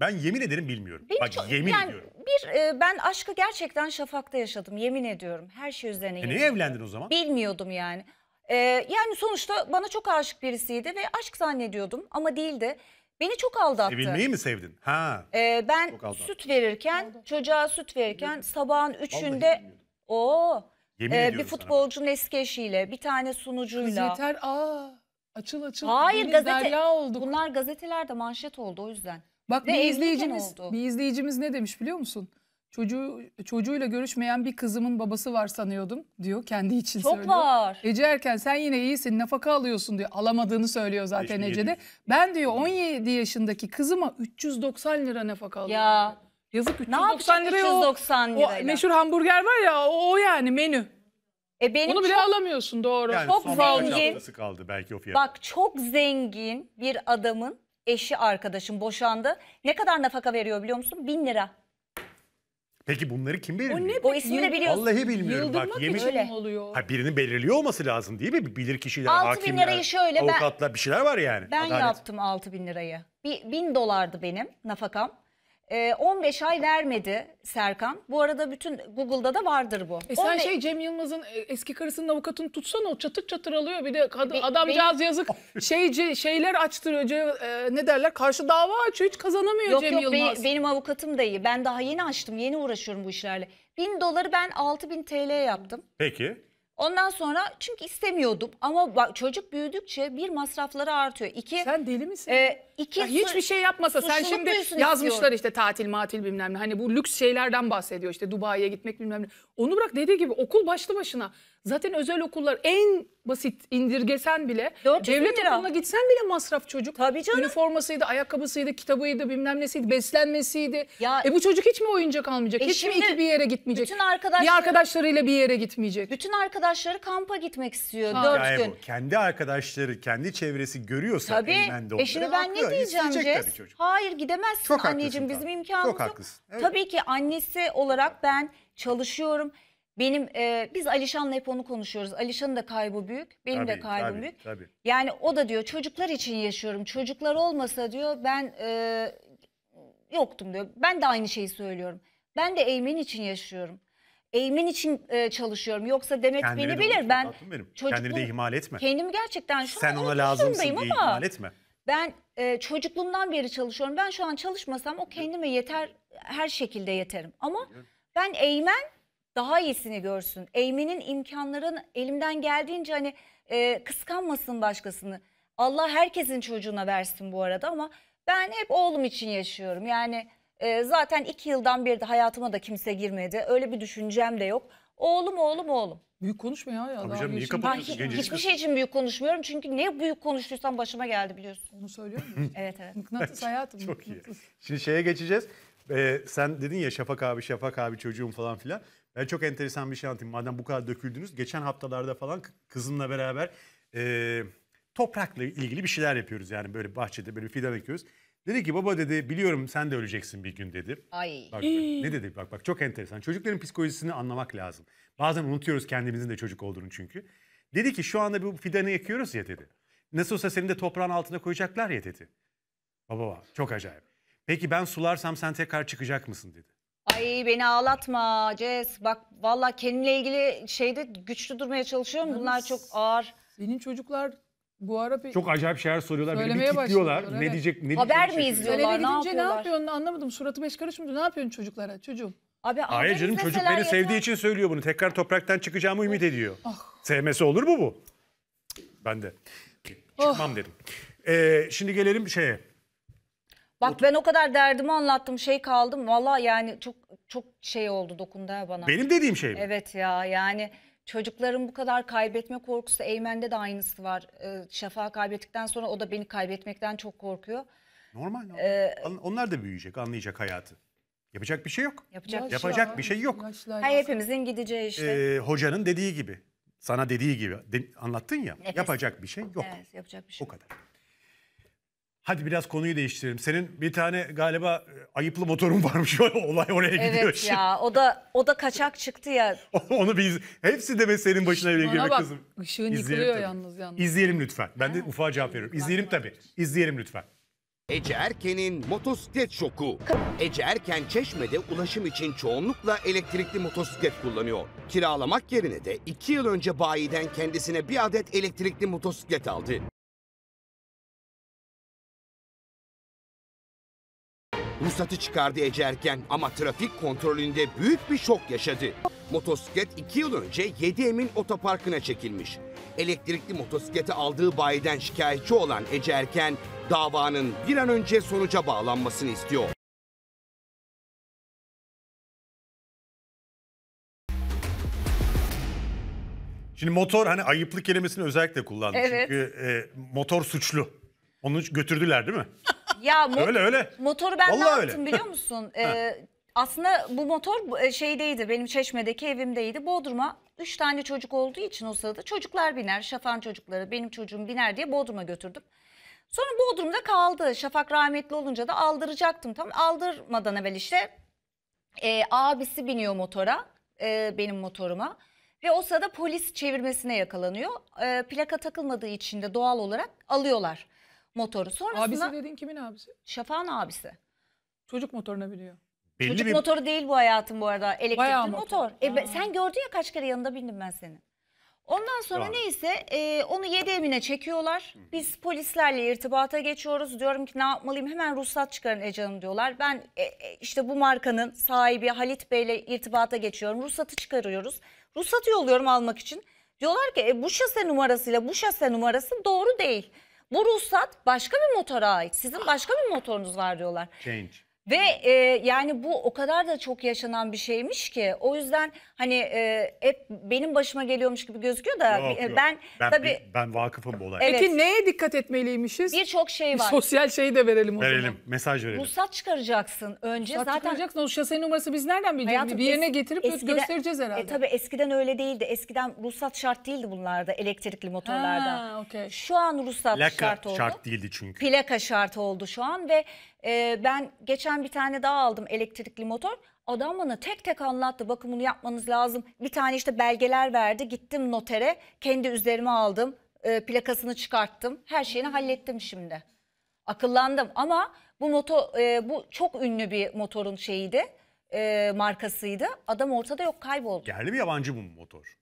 Ben yemin ederim bilmiyorum. Benim Bak yemin yani ediyorum. Bir e, ben aşkı gerçekten şafakta yaşadım yemin ediyorum. Her şey üzerine. E yemin niye evlendin o zaman? Bilmiyordum yani. Ee, yani sonuçta bana çok aşık birisiydi ve aşk zannediyordum ama değildi. Beni çok aldattı. Sevilmeyi mi sevdin? Ha. Ee, ben süt verirken, çocuğa süt verirken sabahın üçünde o Yemin ediyorum e, bir sana futbolcunun eski eşiyle, bir tane Kız sunucuyla. yeter. Aa, açıl açıl. Hayır Deniz gazete. olduk. Bunlar gazetelerde manşet oldu o yüzden. Bak Ne, bir izleyicimiz, oldu. bir izleyicimiz ne demiş biliyor musun? Çocuğu, çocuğuyla görüşmeyen bir kızımın babası var sanıyordum diyor kendi için Çok söylüyor. var. Ece Erken sen yine iyisin nafaka alıyorsun diyor. Alamadığını söylüyor zaten Beş Ece de. Ben diyor 17 yaşındaki kızıma 390 lira nafaka alıyorum. Ya Yazık ne 390 lira. liraya o, o meşhur hamburger var ya o, o yani menü. e benim Onu bile çok, alamıyorsun doğru. Yani Çok zengin. kaldı belki o fiyat. bak çok zengin bir adamın eşi arkadaşım boşandı. Ne kadar nafaka veriyor biliyor musun? Bin lira. Peki bunları kim belirliyor? O ne O ismini de biliyorsun. Vallahi bilmiyorum bak yemin. için oluyor? Ha, birinin belirliyor olması lazım değil mi? Bilir kişiler, Altı bin hakimler, lirayı şöyle ben- avukatlar bir şeyler var yani. Ben Adalet. yaptım 6 bin lirayı. Bir, bin dolardı benim nafakam. 15 ee, ay vermedi Serkan. Bu arada bütün Google'da da vardır bu. E sen 15... şey Cem Yılmaz'ın e, eski karısının avukatını tutsan o çatır çatır alıyor. Bir de kadın, Be, adamcağız benim... yazık şey, şeyler açtırıyor. E, ne derler karşı dava açıyor hiç kazanamıyor yok, Cem yok, Yılmaz. Yok be, benim avukatım da iyi. Ben daha yeni açtım yeni uğraşıyorum bu işlerle. 1000 doları ben 6000 TL yaptım. Peki. Ondan sonra çünkü istemiyordum ama bak, çocuk büyüdükçe bir masrafları artıyor. İki, Sen deli misin? E, İki ya hiçbir şey yapmasa sen şimdi yazmışlar istiyorum. işte tatil matil bilmem ne. Hani bu lüks şeylerden bahsediyor işte Dubai'ye gitmek bilmem ne. Onu bırak dediği gibi okul başlı başına. Zaten özel okullar en basit indirgesen bile devlet lira. okuluna gitsen bile masraf çocuk. Tabii canım. Üniformasıydı, ayakkabısıydı, kitabıydı, bilmem nesiydi, beslenmesiydi. Ya, e bu çocuk hiç mi oyuncak almayacak? E hiç mi iki bir yere gitmeyecek? Bütün arkadaşları, bir arkadaşlarıyla bir yere gitmeyecek. Bütün arkadaşları kampa gitmek istiyor ha. dört gün. Bu. Kendi arkadaşları, kendi çevresi görüyorsa Tabii. elmende onları. E şimdi ben ne diyeceğim Cez. Hayır gidemezsin Çok anneciğim bizim tabii. imkanımız Çok yok. Haklısın. Evet. Tabii ki annesi olarak ben çalışıyorum. Benim e, biz Alişan'la hep onu konuşuyoruz. Alişan'ın da kaybı büyük, benim tabii, de kaybım tabii, büyük. Tabii. Yani o da diyor çocuklar için yaşıyorum. Çocuklar olmasa diyor ben e, yoktum diyor. Ben de aynı şeyi söylüyorum. Ben de Eymen için yaşıyorum. Eğmen için e, çalışıyorum. Yoksa Demet Kendini beni de bilir. Ben benim. Çocukluğum, Kendini de ihmal etme. Kendimi gerçekten şu Sen ona lazımsın diye ama ihmal etme. Ben e, çocukluğumdan beri çalışıyorum. Ben şu an çalışmasam o kendime yeter, her şekilde yeterim. Ama ben eğmen daha iyisini görsün. Eğmenin imkanlarını elimden geldiğince hani e, kıskanmasın başkasını. Allah herkesin çocuğuna versin bu arada ama ben hep oğlum için yaşıyorum. Yani e, zaten iki yıldan beri de hayatıma da kimse girmedi. Öyle bir düşüncem de yok. Oğlum oğlum oğlum. Büyük konuşma ya. ya Tabii canım niye Ben hiç- hiçbir şey için büyük konuşmuyorum çünkü ne büyük konuştuysam başıma geldi biliyorsun. Onu söylüyor muyum? Evet evet. mıknatıs hayatım. Çok iyi. Şimdi şeye geçeceğiz. Ee, sen dedin ya Şafak abi Şafak abi çocuğum falan filan. Ben çok enteresan bir şey anlatayım. Madem bu kadar döküldünüz. Geçen haftalarda falan kızımla beraber e, toprakla ilgili bir şeyler yapıyoruz. Yani böyle bahçede böyle bir fidan ekiyoruz. Dedi ki baba dedi biliyorum sen de öleceksin bir gün dedi. Ay. Bak, ne dedi bak bak çok enteresan. Çocukların psikolojisini anlamak lazım. Bazen unutuyoruz kendimizin de çocuk olduğunu çünkü. Dedi ki şu anda bu fidanı yakıyoruz ya dedi. Nasıl olsa seni de toprağın altına koyacaklar ya dedi. Baba bak çok acayip. Peki ben sularsam sen tekrar çıkacak mısın dedi. Ay beni ağlatma Cez. Bak valla kendimle ilgili şeyde güçlü durmaya çalışıyorum. Bunlar çok ağır. Senin çocuklar bu ara bir Çok acayip şeyler soruyorlar. Beni bir Söylemeye Ne evet. diyecek? Ne Haber mi izliyorlar? Ne gidince ne, yapıyorsun anlamadım. Suratı beş karış mıydı? Ne yapıyorsun çocuklara? Çocuğum. Abi Hayır canım çocuk beni yeter. sevdiği için söylüyor bunu. Tekrar topraktan çıkacağımı ümit ediyor. Ah. Sevmesi olur mu bu? Ben de. Çıkmam oh. dedim. Ee, şimdi gelelim şeye. Bak ben o kadar derdimi anlattım şey kaldım. Valla yani çok çok şey oldu dokundu ha bana. Benim dediğim şey mi? Evet ya yani Çocukların bu kadar kaybetme korkusu, Eymen'de de aynısı var. Ee, Şafak'ı kaybettikten sonra o da beni kaybetmekten çok korkuyor. Normal. normal. Ee, Onlar da büyüyecek, anlayacak hayatı. Yapacak bir şey yok. Yapacak, Yaşa. Şey yapacak bir şey yok. Yaşlar Her hepimizin gideceği işte. Ee, hocanın dediği gibi, sana dediği gibi de, anlattın ya. Nefes. Yapacak bir şey yok. Evet, yapacak bir şey. O kadar. Hadi biraz konuyu değiştirelim. Senin bir tane galiba ayıplı motorum varmış olay oraya evet gidiyor. Evet ya o da o da kaçak çıktı ya. Onu biz hepsi de senin başına eve girmek kızım. Işığın İzleyelim yıkılıyor tabii. yalnız yalnız. İzleyelim lütfen. Ben de ha. ufağa cevap veriyorum. İzleyelim tabii. İzleyelim lütfen. Ece Erken'in motosiklet şoku. Ece Erken Çeşme'de ulaşım için çoğunlukla elektrikli motosiklet kullanıyor. Kiralamak yerine de 2 yıl önce bayiden kendisine bir adet elektrikli motosiklet aldı. Ruhsatı çıkardı Ece Erken, ama trafik kontrolünde büyük bir şok yaşadı. Motosiklet 2 yıl önce 7 Emin otoparkına çekilmiş. Elektrikli motosikleti aldığı bayiden şikayetçi olan Ece Erken, davanın bir an önce sonuca bağlanmasını istiyor. Şimdi motor hani ayıplık kelimesini özellikle kullandım. Evet. Çünkü e, motor suçlu. Onu götürdüler değil mi? Ya mot öyle öyle. Motoru ben Vallahi ne öyle. yaptım biliyor musun? ee, aslında bu motor e, şeydeydi benim çeşmedeki evimdeydi. Bodrum'a üç tane çocuk olduğu için o sırada çocuklar biner. Şafak'ın çocukları benim çocuğum biner diye Bodrum'a götürdüm. Sonra Bodrum'da kaldı. Şafak rahmetli olunca da aldıracaktım. Tam aldırmadan evvel işte e, abisi biniyor motora e, benim motoruma. Ve o sırada polis çevirmesine yakalanıyor. E, plaka takılmadığı için de doğal olarak alıyorlar motoru. Sonrasında Abisi dediğin kimin abisi? Şafak'ın abisi. Çocuk motoruna biliyor. Belli Çocuk bir... motoru değil bu hayatım bu arada. Elektrikli motor. motor. E, sen gördün ya kaç kere yanında bindim ben seni. Ondan sonra Doğru. neyse e, onu yedi evine çekiyorlar. Biz polislerle irtibata geçiyoruz. Diyorum ki ne yapmalıyım hemen ruhsat çıkarın Ece Hanım diyorlar. Ben e, e, işte bu markanın sahibi Halit Bey'le irtibata geçiyorum. Ruhsatı çıkarıyoruz. Ruhsatı yolluyorum almak için. Diyorlar ki e, bu şase numarasıyla bu şase numarası doğru değil. Bu ruhsat başka bir motora ait. Sizin başka bir motorunuz var diyorlar. Change. Ve e, yani bu o kadar da çok yaşanan bir şeymiş ki o yüzden hani e, hep benim başıma geliyormuş gibi gözüküyor da Yok, e, yok. ben, ben tabii ben vakıfım bu olaya. Evet. Peki neye dikkat etmeliymişiz? birçok şey Bir var. sosyal şeyi de verelim o Verelim, mesaj verelim. Ruhsat çıkaracaksın önce zaman. Zaten Zaten o şase numarası biz nereden bileceğiz? Bir yerine es- getirip eskiden- göstereceğiz e, herhalde. E, tabii eskiden öyle değildi. Eskiden ruhsat şart değildi bunlarda elektrikli motorlarda. Ha, okay. Şu an ruhsat Plaka şart oldu. şart değildi çünkü. Plaka şart oldu şu an ve e, ben geçen bir tane daha aldım elektrikli motor. Adam bana tek tek anlattı. bakımını yapmanız lazım. Bir tane işte belgeler verdi. Gittim notere. Kendi üzerime aldım. E, plakasını çıkarttım. Her şeyini hmm. hallettim şimdi. Akıllandım ama bu motor e, bu çok ünlü bir motorun şeyiydi. E, markasıydı. Adam ortada yok kayboldu. Yerli bir yabancı bu motor?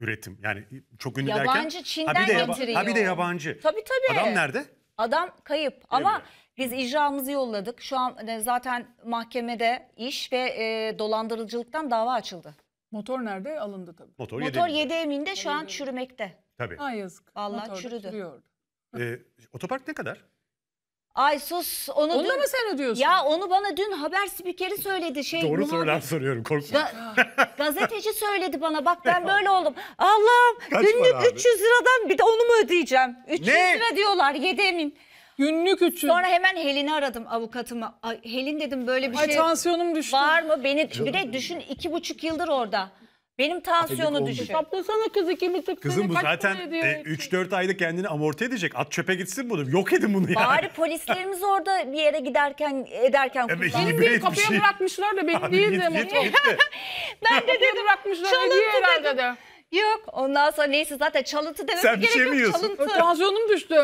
Üretim yani çok ünlü yabancı derken. Yabancı Çin'den ha bir de, getiriyor. Ha bir de yabancı. Tabii tabii. Adam nerede? Adam kayıp ama... Biz icramızı yolladık. Şu an e, zaten mahkemede iş ve e, dolandırıcılıktan dava açıldı. Motor nerede? Alındı tabii. Motor, Motor 7 eminde şu an çürümekte. Tabii. Ay yazık. Allah Motor çürüdü. Ee, otopark ne kadar? Ay sus onu Onu da dün... mı sen ödüyorsun? Ya onu bana dün haber spikeri söyledi. Şey, Doğru muhabbet- sorular soruyorum korkma. gazeteci söyledi bana bak ben böyle oldum. Allah'ım Kaç günlük 300 liradan bir de onu mu ödeyeceğim? 300 Ne? lira diyorlar 7 emin. Günlük 300. Sonra hemen Helin'i aradım avukatımı. Ay, Helin dedim böyle bir Ay, şey tansiyonum düştü. var mı? Beni bir de düşün iki buçuk yıldır orada. Benim tansiyonu düşük. Hesaplasana kız iki buçuk Kızım sene bu kaç zaten para ediyor? 3-4 e, ayda kendini amorti edecek. At çöpe gitsin bunu. Yok edin bunu yani. Bari polislerimiz orada bir yere giderken ederken Evet, kullan. Benim bir değil kapıya şey. bırakmışlar da benim Abi değil de. git Ben de dedim bırakmışlar. çalıntı Çalıntı dedim. Yok ondan sonra neyse zaten çalıntı demek Sen bir şey mi yiyorsun? Tansiyonum düştü.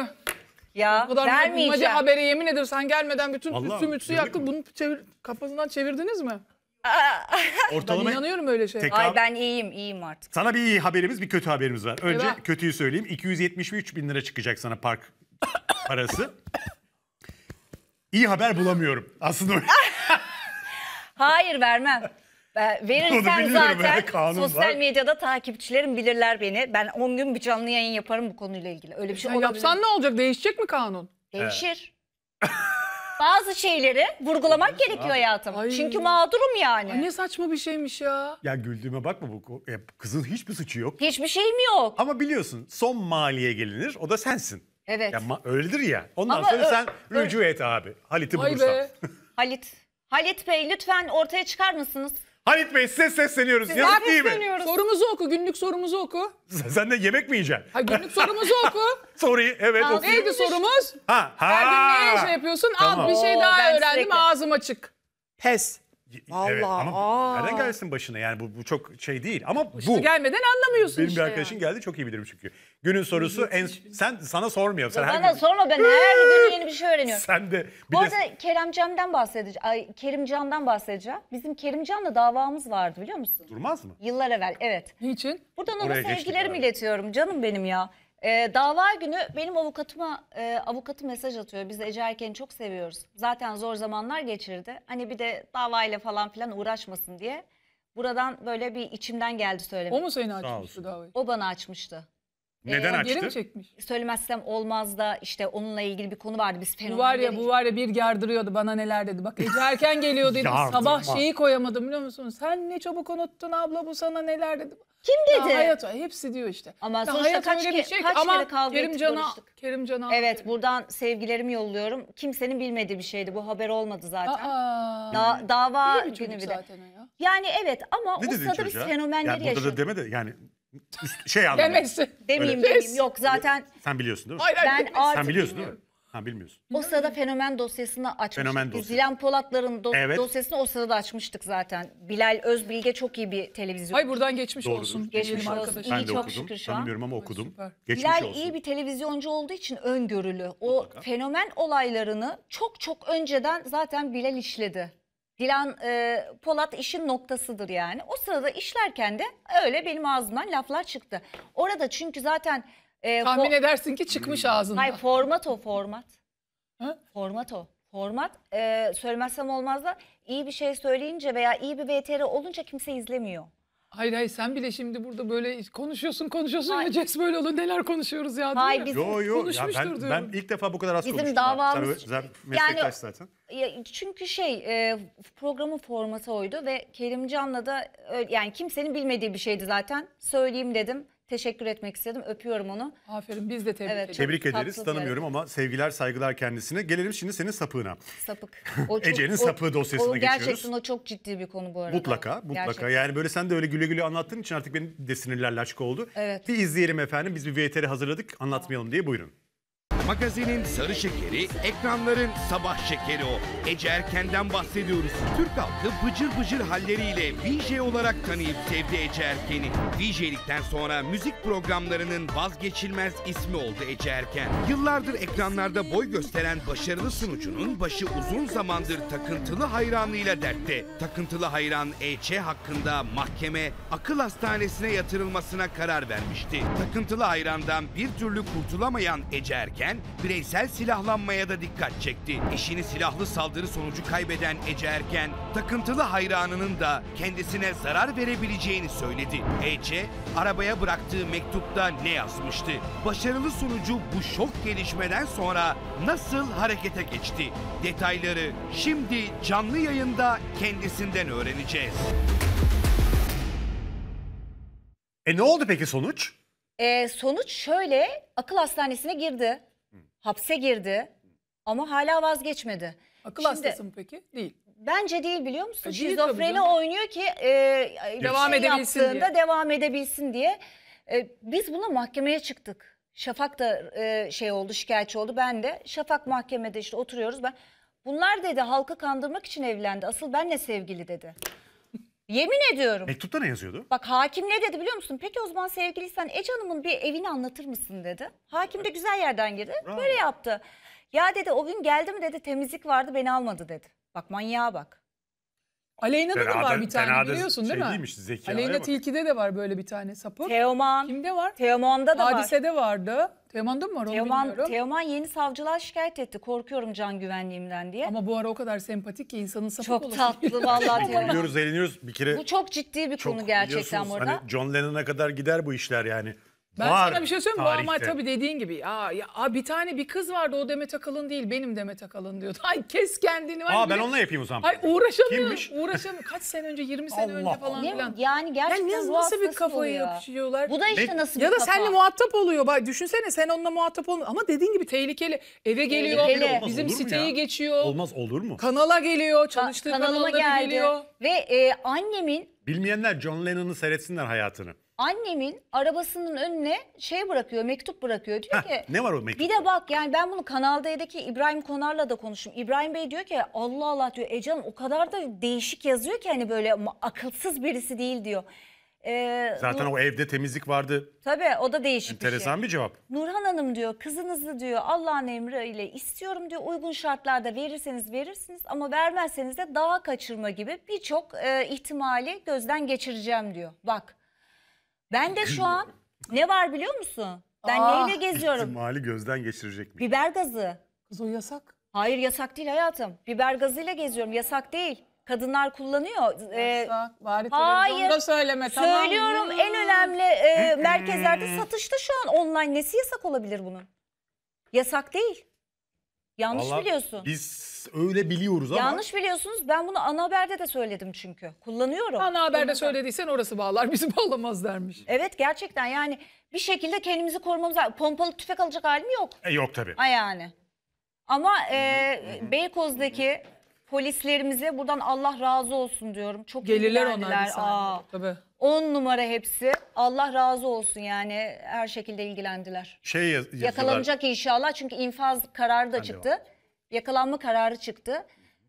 Ya Bu kadar vermeyeceğim. Hadi habere yemin ederim sen gelmeden bütün Vallahi, üstü mütsü yaktı. Bunu çevir, kafasından çevirdiniz mi? Ortalama... Ben inanıyorum öyle şey. Tekrar... Ay ben iyiyim, iyiyim artık. Sana bir iyi haberimiz, bir kötü haberimiz var. Önce Eyvah. kötüyü söyleyeyim. 273 bin lira çıkacak sana park parası. İyi haber bulamıyorum. Aslında öyle. Hayır vermem. E, Verirsem zaten kanun sosyal var. medyada takipçilerim bilirler beni. Ben 10 gün bir canlı yayın yaparım bu konuyla ilgili. Öyle bir şey olabilir. Yapsan ne olacak? Değişecek mi kanun? Değişir. Bazı şeyleri vurgulamak gerekiyor hayatım. Ay. Çünkü mağdurum yani. Ay Ne saçma bir şeymiş ya. Ya güldüğüme bakma bu kızın hiçbir suçu yok. Hiçbir şeyim yok. Ama biliyorsun son maliye gelinir o da sensin. Evet. Ya öyledir ya. Ondan Ama sonra sen rücu et abi. Halit'i Vay bulursan. Halit. Halit Bey lütfen ortaya çıkar mısınız? Halit Bey size sesleniyoruz. Siz Yazık değil mi? Sorumuzu oku, günlük sorumuzu oku. Sen de yemek mi yiyeceksin? Ha, günlük sorumuzu oku. Soruyu evet Tamam. okuyayım. Neydi sorumuz? Ha, ha. Her gün neye şey yapıyorsun? Al bir şey daha ben öğrendim, sürekli- ağzım açık. Pes. Allah evet, ama aa. nereden gelsin başına yani bu, bu çok şey değil ama Başına bu. gelmeden anlamıyorsun Benim bir işte. arkadaşım geldi çok iyi bilirim çünkü. Günün sorusu en sen sana sormuyorum. Sen her Bana gün- sorma ben her gün yeni bir şey öğreniyorum. Sen de bir Bu de arada Kerimcan'dan bahsedeceğim. Ay, Kerimcan'dan bahsedeceğim. Bizim Kerimcan'la davamız vardı biliyor musun? durmaz mı? Yıllar evvel evet. Niçin? Buradan ona Oraya sevgilerimi iletiyorum canım benim ya. E, dava günü benim avukatıma e, avukatı mesaj atıyor. Biz Ece Erken'i çok seviyoruz. Zaten zor zamanlar geçirdi. Hani bir de davayla falan filan uğraşmasın diye. Buradan böyle bir içimden geldi söylemek. O mu seni açmıştı olsun. davayı? O bana açmıştı. Neden açtı? Geri çekmiş? Söylemezsem olmaz da işte onunla ilgili bir konu vardı. Biz fenomen Bu var ya bu var ya bir gerdiriyordu. bana neler dedi. Bak Ece erken geliyor dedi. Sabah şeyi koyamadım biliyor musun? Sen ne çabuk unuttun abla bu sana neler dedi. Kim dedi? Ya hayat hepsi diyor işte. Ama ya sonuçta hayat kaç, öyle bir ke- şey ki, kaç ama kere kavga Kerim ettik Can'a, konuştuk. Kerim Can'a. Evet buradan sevgilerimi yolluyorum. Kimsenin bilmediği bir şeydi. Bu haber olmadı zaten. Aa, Da- dava Değil mi günü çocuk bir de. zaten ya. Yani evet ama Ne o dedin sırada biz çocuğa? fenomenleri yani burada da deme de yani şey anlamı. Demesi. Demeyeyim demeyeyim. Yok zaten Sen biliyorsun değil mi? Hayır, hayır, ben demesi. Sen artık biliyorsun değil mi? Ha bilmiyorsun. O sırada fenomen dosyasını açmıştık. Fenomen dosyası. Dilan Polatların do- Evet. dosyasını o sırada açmıştık zaten. Bilal Özbilge çok iyi bir televizyon. Hay buradan geçmiş Doğrudur. olsun. Geçmiş Diyelim olsun. arkadaşa. Ben de çok okudum. şükür şu an. Tanımıyorum ama okudum. süper. Geçmiş Bilal olsun. iyi bir televizyoncu olduğu için öngörülü. O fenomen olaylarını çok çok önceden zaten Bilal işledi. Dilan e, Polat işin noktasıdır yani. O sırada işlerken de öyle benim ağzımdan laflar çıktı. Orada çünkü zaten e, Tahmin edersin ki çıkmış hmm. ağzında. Hayır format o format. Ha? Format o. Format e, söylemezsem olmaz da iyi bir şey söyleyince veya iyi bir VTR olunca kimse izlemiyor. Hayır hayır sen bile şimdi burada böyle konuşuyorsun konuşuyorsun ve ya Jess böyle olur neler konuşuyoruz ya değil hayır, mi? Bizim, yo yo ben, ben ilk defa bu kadar az bizim konuştum. Bizim davamız. Sen, sen yani, zaten. çünkü şey e, programın formatı oydu ve Kerimcan'la da öyle, yani kimsenin bilmediği bir şeydi zaten söyleyeyim dedim teşekkür etmek istedim. Öpüyorum onu. Aferin biz de tebrik evet, ederiz. Tebrik ederiz. Tanımıyorum ama sevgiler saygılar kendisine. Gelelim şimdi senin sapığına. Sapık. Ece'nin sapığı dosyasına o, gerçekten geçiyoruz. Gerçekten o çok ciddi bir konu bu arada. Mutlaka mutlaka. Gerçekten. Yani böyle sen de öyle güle güle anlattığın için artık benim de sinirler laşık oldu. Evet. Bir izleyelim efendim. Biz bir VTR hazırladık. Anlatmayalım tamam. diye buyurun. Magazinin sarı şekeri, ekranların sabah şekeri o. Ece Erken'den bahsediyoruz. Türk halkı bıcır bıcır halleriyle VJ olarak tanıyıp sevdi Ece Erken'i. VJ'likten sonra müzik programlarının vazgeçilmez ismi oldu Ece Erken. Yıllardır ekranlarda boy gösteren başarılı sunucunun başı uzun zamandır takıntılı hayranıyla dertte. Takıntılı hayran Ece hakkında mahkeme akıl hastanesine yatırılmasına karar vermişti. Takıntılı hayrandan bir türlü kurtulamayan Ece Erken rağmen bireysel silahlanmaya da dikkat çekti. Eşini silahlı saldırı sonucu kaybeden Ece Erken, takıntılı hayranının da kendisine zarar verebileceğini söyledi. Ece, arabaya bıraktığı mektupta ne yazmıştı? Başarılı sunucu bu şok gelişmeden sonra nasıl harekete geçti? Detayları şimdi canlı yayında kendisinden öğreneceğiz. E ne oldu peki sonuç? Ee, sonuç şöyle akıl hastanesine girdi hapse girdi ama hala vazgeçmedi. Akıl Şimdi, hastası mı peki? Değil. Bence değil biliyor musun? E, değil Şizofreni oynuyor ki e, devam şey edebilsin yaptığında diye. devam edebilsin diye. E, biz buna mahkemeye çıktık. Şafak da e, şey oldu şikayetçi oldu ben de. Şafak mahkemede işte oturuyoruz ben. Bunlar dedi halkı kandırmak için evlendi. Asıl benle sevgili dedi. Yemin ediyorum. Mektupta ne yazıyordu? Bak hakim ne dedi biliyor musun? Peki o zaman sevgilisen Ece Hanım'ın bir evini anlatır mısın dedi. Hakim de güzel yerden girdi. Bravo. Böyle yaptı. Ya dedi o gün geldi mi dedi temizlik vardı beni almadı dedi. Bak manyağa bak. Aleyna'da da var bir tane biliyorsun şey değil şey mi? Değilmiş, zekaya Aleyna Tilki'de de var böyle bir tane sapı. Teoman. Kimde var? Teoman'da da Hadise'de var. Hadise'de vardı. Teoman'da mı var onu Teoman, bilmiyorum. Teoman yeni savcılar şikayet etti. Korkuyorum can güvenliğimden diye. Ama bu ara o kadar sempatik ki insanın sapık Çok olası tatlı vallahi Teoman. Biliyoruz eğleniyoruz bir kere. Bu çok ciddi bir çok, konu gerçekten burada. Hani John Lennon'a kadar gider bu işler yani. Ben Var sana bir şey söyleyeyim mi? ama tabii dediğin gibi. Aa, ya, aa, bir tane bir kız vardı o Demet Akalın değil benim Demet Akalın diyordu. Ay kes kendini. Ay, Aa ben bile- onunla yapayım o zaman. Ay uğraşamıyorum. Kimmiş? Uğraşamıyorum. Kaç sene önce 20 sene Allah önce falan filan. Yani gerçekten Ya ne- nasıl bir kafayı oluyor. yapışıyorlar? Bu da işte Ne- nasıl Ya da kafa. seninle muhatap oluyor. Bak düşünsene sen onunla muhatap olma. Ama dediğin gibi tehlikeli. Eve geliyor. Tehlikeli. Olmaz, Bizim olur siteyi geçiyor. Olmaz olur mu? kanala geliyor. Ka- Çalıştığı kanalıma kanallara geldi. geliyor. Ve e, annemin Bilmeyenler John Lennon'ı seyretsinler hayatını annemin arabasının önüne şey bırakıyor, mektup bırakıyor. Diyor Heh, ki ne var o mektup? bir de bak yani ben bunu Kanal D'deki İbrahim Konar'la da konuştum. İbrahim Bey diyor ki Allah Allah diyor Ece Hanım o kadar da değişik yazıyor ki hani böyle akılsız birisi değil diyor. Ee, Zaten Nur... o evde temizlik vardı. Tabii o da değişik Enteresan bir, şey. bir cevap. Nurhan Hanım diyor kızınızı diyor Allah'ın emriyle istiyorum diyor. Uygun şartlarda verirseniz verirsiniz ama vermezseniz de daha kaçırma gibi birçok e, ihtimali gözden geçireceğim diyor. Bak ben de şu an ne var biliyor musun? Ben Aa. neyle geziyorum? İhtimali gözden geçirecek mi? Biber gazı. Kız o yasak. Hayır yasak değil hayatım. Biber gazıyla geziyorum. Yasak değil. Kadınlar kullanıyor. Ee, Yasak. Bari hayır. söyleme tamam. Söylüyorum mı? en önemli e, merkezlerde satışta şu an online. Nesi yasak olabilir bunun? Yasak değil. Yanlış Vallahi biliyorsun. Biz öyle biliyoruz ama. Yanlış biliyorsunuz. Ben bunu ana haberde de söyledim çünkü. Kullanıyorum. Ana haberde söylediysen orası bağlar bizi bağlamaz dermiş. Evet gerçekten yani bir şekilde kendimizi korumamız lazım. Pompalı tüfek alacak halim yok. E, yok tabii. Ha yani. Ama e, Beykoz'daki polislerimize buradan Allah razı olsun diyorum. Çok iyi Gelirler onlar Tabii. On numara hepsi. Allah razı olsun yani her şekilde ilgilendiler. Şey yaz- yazıyorlar. Yakalanacak inşallah çünkü infaz kararı da Hadi çıktı yakalanma kararı çıktı.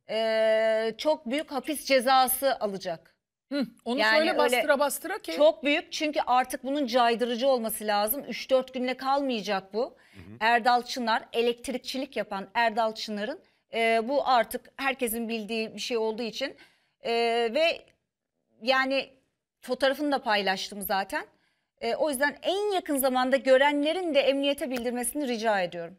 Ee, çok büyük hapis cezası alacak. Hı, onu Yani söyle bastıra bastıra ki. Çok büyük çünkü artık bunun caydırıcı olması lazım. 3-4 günle kalmayacak bu. Erdal Çınar, elektrikçilik yapan Erdal Çınar'ın e, bu artık herkesin bildiği bir şey olduğu için e, ve yani fotoğrafını da paylaştım zaten. E, o yüzden en yakın zamanda görenlerin de emniyete bildirmesini rica ediyorum.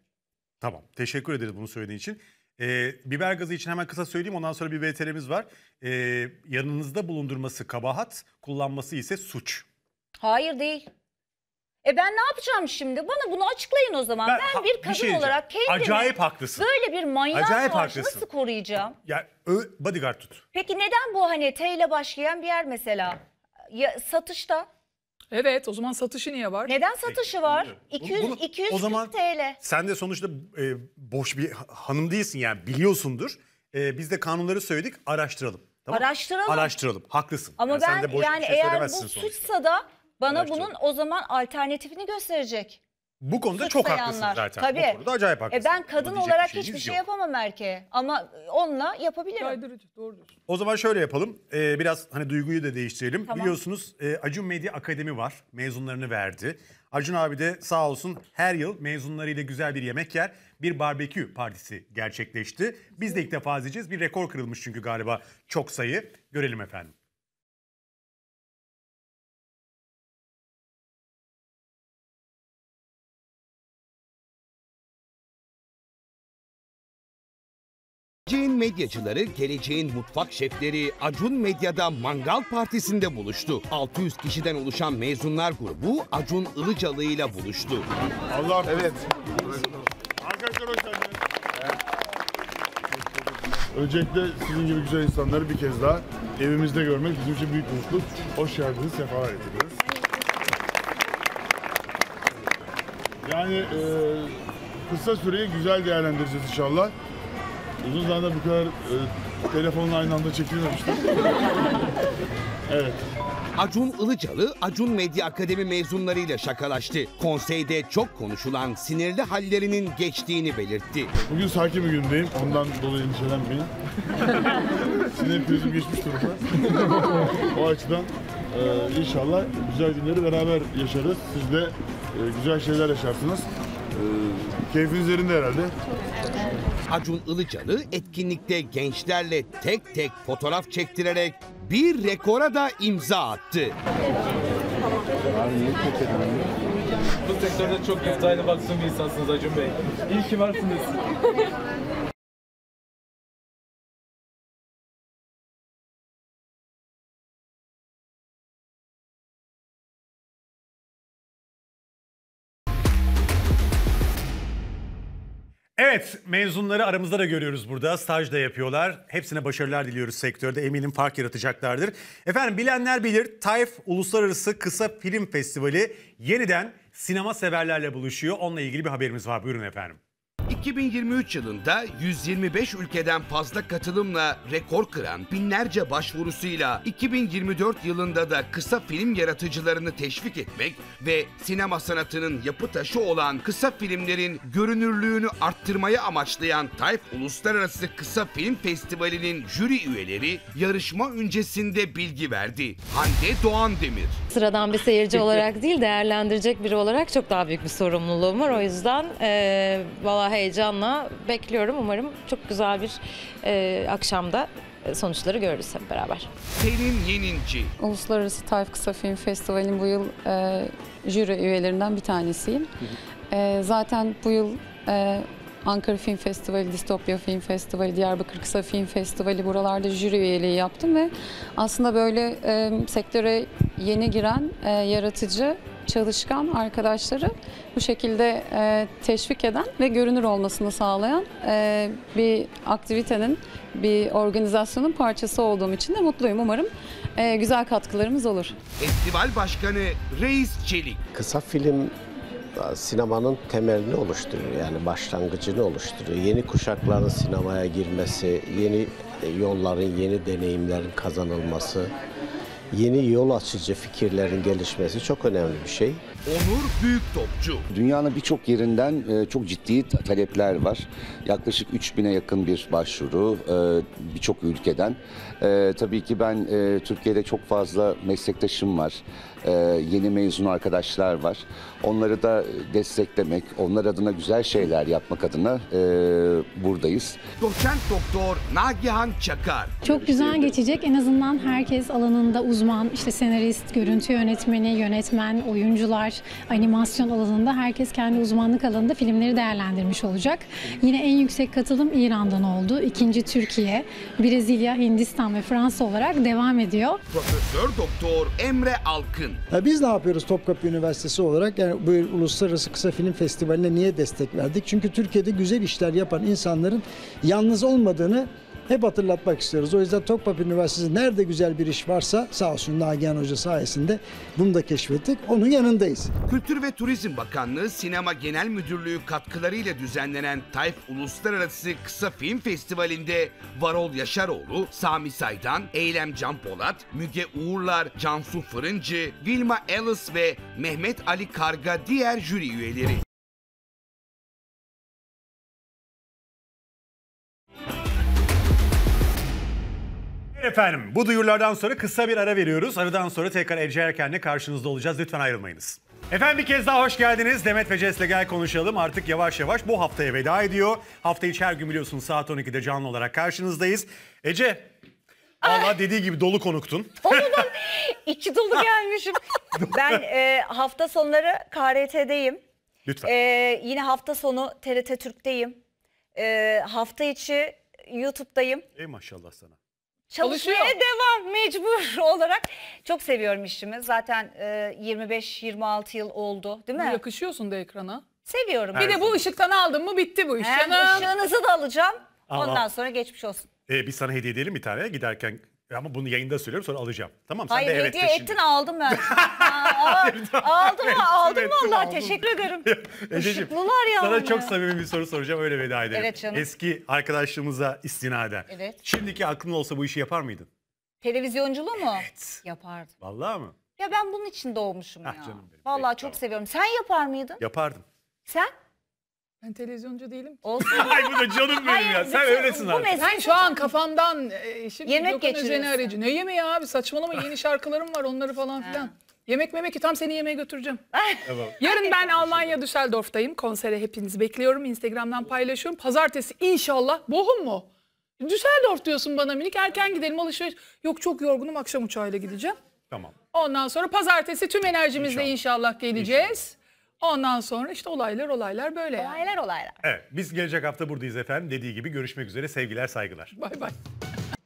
Tamam. Teşekkür ederiz bunu söylediğin için. Ee, biber gazı için hemen kısa söyleyeyim ondan sonra bir VTR'miz var. Ee, yanınızda bulundurması kabahat, kullanması ise suç. Hayır değil. E ben ne yapacağım şimdi? Bana bunu açıklayın o zaman. Ben, ben bir kadın bir şey olarak kendimi Acayip haklısın. böyle bir manyak karşı nasıl koruyacağım? Ya ö, bodyguard tut. Peki neden bu hani T ile başlayan bir yer mesela? Ya, satışta Evet o zaman satışı niye var? Neden satışı var? 200, Bunu- 240 o zaman- TL. Sen de sonuçta e, boş bir hanım değilsin yani biliyorsundur. E, biz de kanunları söyledik araştıralım. Tamam? Araştıralım. Araştıralım. Haklısın. Ama Yani sen de ben boş yani şey eğer bu söylemezsin suçsa da bana bunun o zaman alternatifini gösterecek. Bu konuda çok sayanlar. haklısın zaten. Tabii. Bu konuda acayip e, haklısın. E ben kadın Bunu olarak hiçbir şey yapamam erkeğe ama onunla yapabilirim. Caydırıcı doğrudur. O zaman şöyle yapalım. Ee, biraz hani duyguyu da değiştirelim. Tamam. Biliyorsunuz e, Acun Medya Akademi var. Mezunlarını verdi. Acun abi de sağ olsun her yıl mezunlarıyla güzel bir yemek yer. Bir barbekü partisi gerçekleşti. Biz de ilk defa izleyeceğiz. Bir rekor kırılmış çünkü galiba çok sayı. Görelim efendim. medyacıları geleceğin mutfak şefleri Acun Medya'da Mangal Partisi'nde buluştu. 600 kişiden oluşan mezunlar grubu Acun Ilıcalı ile buluştu. Allah evet. Arkadaşlar hoş geldiniz. Öncelikle sizin gibi güzel insanları bir kez daha evimizde görmek bizim için büyük mutluluk. Hoş geldiniz, sefalar getirdiniz. Yani e, kısa süreyi güzel değerlendireceğiz inşallah. Uzun zamanda bu kadar e, telefonla aynı anda çekilmemiştim. evet. Acun Ilıcalı, Acun Medya Akademi mezunlarıyla şakalaştı. Konseyde çok konuşulan sinirli hallerinin geçtiğini belirtti. Bugün sakin bir gündeyim. Ondan dolayı endişelenmeyin. Sinir krizim geçmiş durumda. o açıdan e, inşallah güzel günleri beraber yaşarız. Siz de e, güzel şeyler yaşarsınız. E, keyfiniz yerinde herhalde. Acun Ilıcalı etkinlikte gençlerle tek tek fotoğraf çektirerek bir rekora da imza attı. Bu sektörde çok detaylı baksın bir insansınız Acun Bey. İyi ki varsınız. Evet, mezunları aramızda da görüyoruz burada. Staj da yapıyorlar. Hepsine başarılar diliyoruz sektörde. Eminim fark yaratacaklardır. Efendim bilenler bilir, TAIF Uluslararası Kısa Film Festivali yeniden sinema severlerle buluşuyor. Onunla ilgili bir haberimiz var. Buyurun efendim. 2023 yılında 125 ülkeden fazla katılımla rekor kıran binlerce başvurusuyla 2024 yılında da kısa film yaratıcılarını teşvik etmek ve sinema sanatının yapı taşı olan kısa filmlerin görünürlüğünü arttırmaya amaçlayan Tayf Uluslararası Kısa Film Festivali'nin jüri üyeleri yarışma öncesinde bilgi verdi. Hande Doğan Demir. Sıradan bir seyirci olarak değil değerlendirecek biri olarak çok daha büyük bir sorumluluğum var. O yüzden e, valla heyecan heyecanla bekliyorum. Umarım çok güzel bir e, akşamda e, sonuçları görürüz hep beraber. Pelin Yeninci. Uluslararası Tayf Kısa Film Festivali'nin bu yıl e, jüri üyelerinden bir tanesiyim. E, zaten bu yıl e, Ankara Film Festivali, Distopya Film Festivali, Diyarbakır Kısa Film Festivali buralarda jüri üyeliği yaptım ve aslında böyle e, sektöre yeni giren e, yaratıcı çalışkan arkadaşları bu şekilde e, teşvik eden ve görünür olmasını sağlayan e, bir aktivitenin, bir organizasyonun parçası olduğum için de mutluyum. Umarım e, güzel katkılarımız olur. Festival Başkanı Reis Çelik. Kısa film e, sinemanın temelini oluşturuyor. Yani başlangıcını oluşturuyor. Yeni kuşakların sinemaya girmesi, yeni e, yolların, yeni deneyimlerin kazanılması, yeni yol açıcı fikirlerin gelişmesi çok önemli bir şey. Onur Büyük Topçu. Dünyanın birçok yerinden e, çok ciddi talepler var. Yaklaşık 3000'e yakın bir başvuru e, birçok ülkeden. E, tabii ki ben e, Türkiye'de çok fazla meslektaşım var. E, yeni mezun arkadaşlar var. Onları da desteklemek, onlar adına güzel şeyler yapmak adına e, buradayız. Doçent Doktor Nagihan Çakar. Çok güzel geçecek. En azından herkes alanında uzman, işte senarist, görüntü yönetmeni, yönetmen, oyuncular, animasyon alanında herkes kendi uzmanlık alanında filmleri değerlendirmiş olacak. Yine en yüksek katılım İran'dan oldu. İkinci Türkiye, Brezilya, Hindistan ve Fransa olarak devam ediyor. Profesör Doktor Emre Alkın. Ya biz ne yapıyoruz Topkapı Üniversitesi olarak? Yani bu uluslararası kısa film festivaline niye destek verdik? Çünkü Türkiye'de güzel işler yapan insanların yalnız olmadığını hep hatırlatmak istiyoruz. O yüzden Tokpap Üniversitesi nerede güzel bir iş varsa sağ olsun Nagihan Hoca sayesinde bunu da keşfettik. Onun yanındayız. Kültür ve Turizm Bakanlığı Sinema Genel Müdürlüğü katkılarıyla düzenlenen Tayf Uluslararası Kısa Film Festivali'nde Varol Yaşaroğlu, Sami Saydan, Eylem Can Polat, Müge Uğurlar, Cansu Fırıncı, Vilma Ellis ve Mehmet Ali Karga diğer jüri üyeleri. Efendim bu duyurulardan sonra kısa bir ara veriyoruz. Aradan sonra tekrar Ece Erken'le karşınızda olacağız. Lütfen ayrılmayınız. Efendim bir kez daha hoş geldiniz. Demet ve Ces'le gel konuşalım. Artık yavaş yavaş bu haftaya veda ediyor. Hafta içi her gün biliyorsunuz saat 12'de canlı olarak karşınızdayız. Ece Valla dediği gibi dolu konuktun. Doludan iki dolu gelmişim. ben e, hafta sonları KRT'deyim. Lütfen. E, yine hafta sonu TRT Türk'teyim. E, hafta içi YouTube'dayım. Ey maşallah sana. Çalışmaya Çalışıyor. devam mecbur olarak. Çok seviyorum işimi. Zaten e, 25-26 yıl oldu değil mi? Yakışıyorsun da ekrana. Seviyorum. Bir de bu ışıktan aldın mı bitti bu iş. Hem ışığınızı da alacağım. Allah. Ondan sonra geçmiş olsun. Ee, biz sana hediye edelim bir tane giderken e, ama bunu yayında söylüyorum sonra alacağım. Tamam sen Hayır, de evet hediye ettin aldım ben. Aa, aldım evet, aldım valla teşekkür ederim. Ececiğim, Işıklılar ya. Sana çok samimi bir soru soracağım öyle veda edelim. Evet canım. Eski arkadaşlığımıza istinaden. Evet. Şimdiki aklın olsa bu işi yapar mıydın? Televizyonculuğu mu? Evet. Yapardım. Vallahi mı? Ya ben bunun için doğmuşum ah, ya. Canım benim. Vallahi evet, çok tamam. seviyorum. Sen yapar mıydın? Yapardım. Sen? Ben televizyoncu değilim. Olsun. Ay bu da canım benim ya. Sen öylesin Bu artık. Ben şu an kafamdan e, şimdi Yemek Gökhan Özen'i geçiriyorsun. arayıcı. Ne yemeği abi saçmalama yeni şarkılarım var onları falan filan. Yemek memek tam seni yemeğe götüreceğim. Tamam. Yarın ben Almanya Düsseldorf'tayım. Konsere hepinizi bekliyorum. Instagram'dan paylaşıyorum. Pazartesi inşallah. Bohum mu? Düsseldorf diyorsun bana minik. Erken gidelim alışveriş. Yok çok yorgunum akşam uçağıyla gideceğim. Tamam. Ondan sonra pazartesi tüm enerjimizle inşallah, geleceğiz. Ondan sonra işte olaylar olaylar böyle yani. Olaylar olaylar. Evet biz gelecek hafta buradayız efendim. Dediği gibi görüşmek üzere sevgiler saygılar. Bay bay.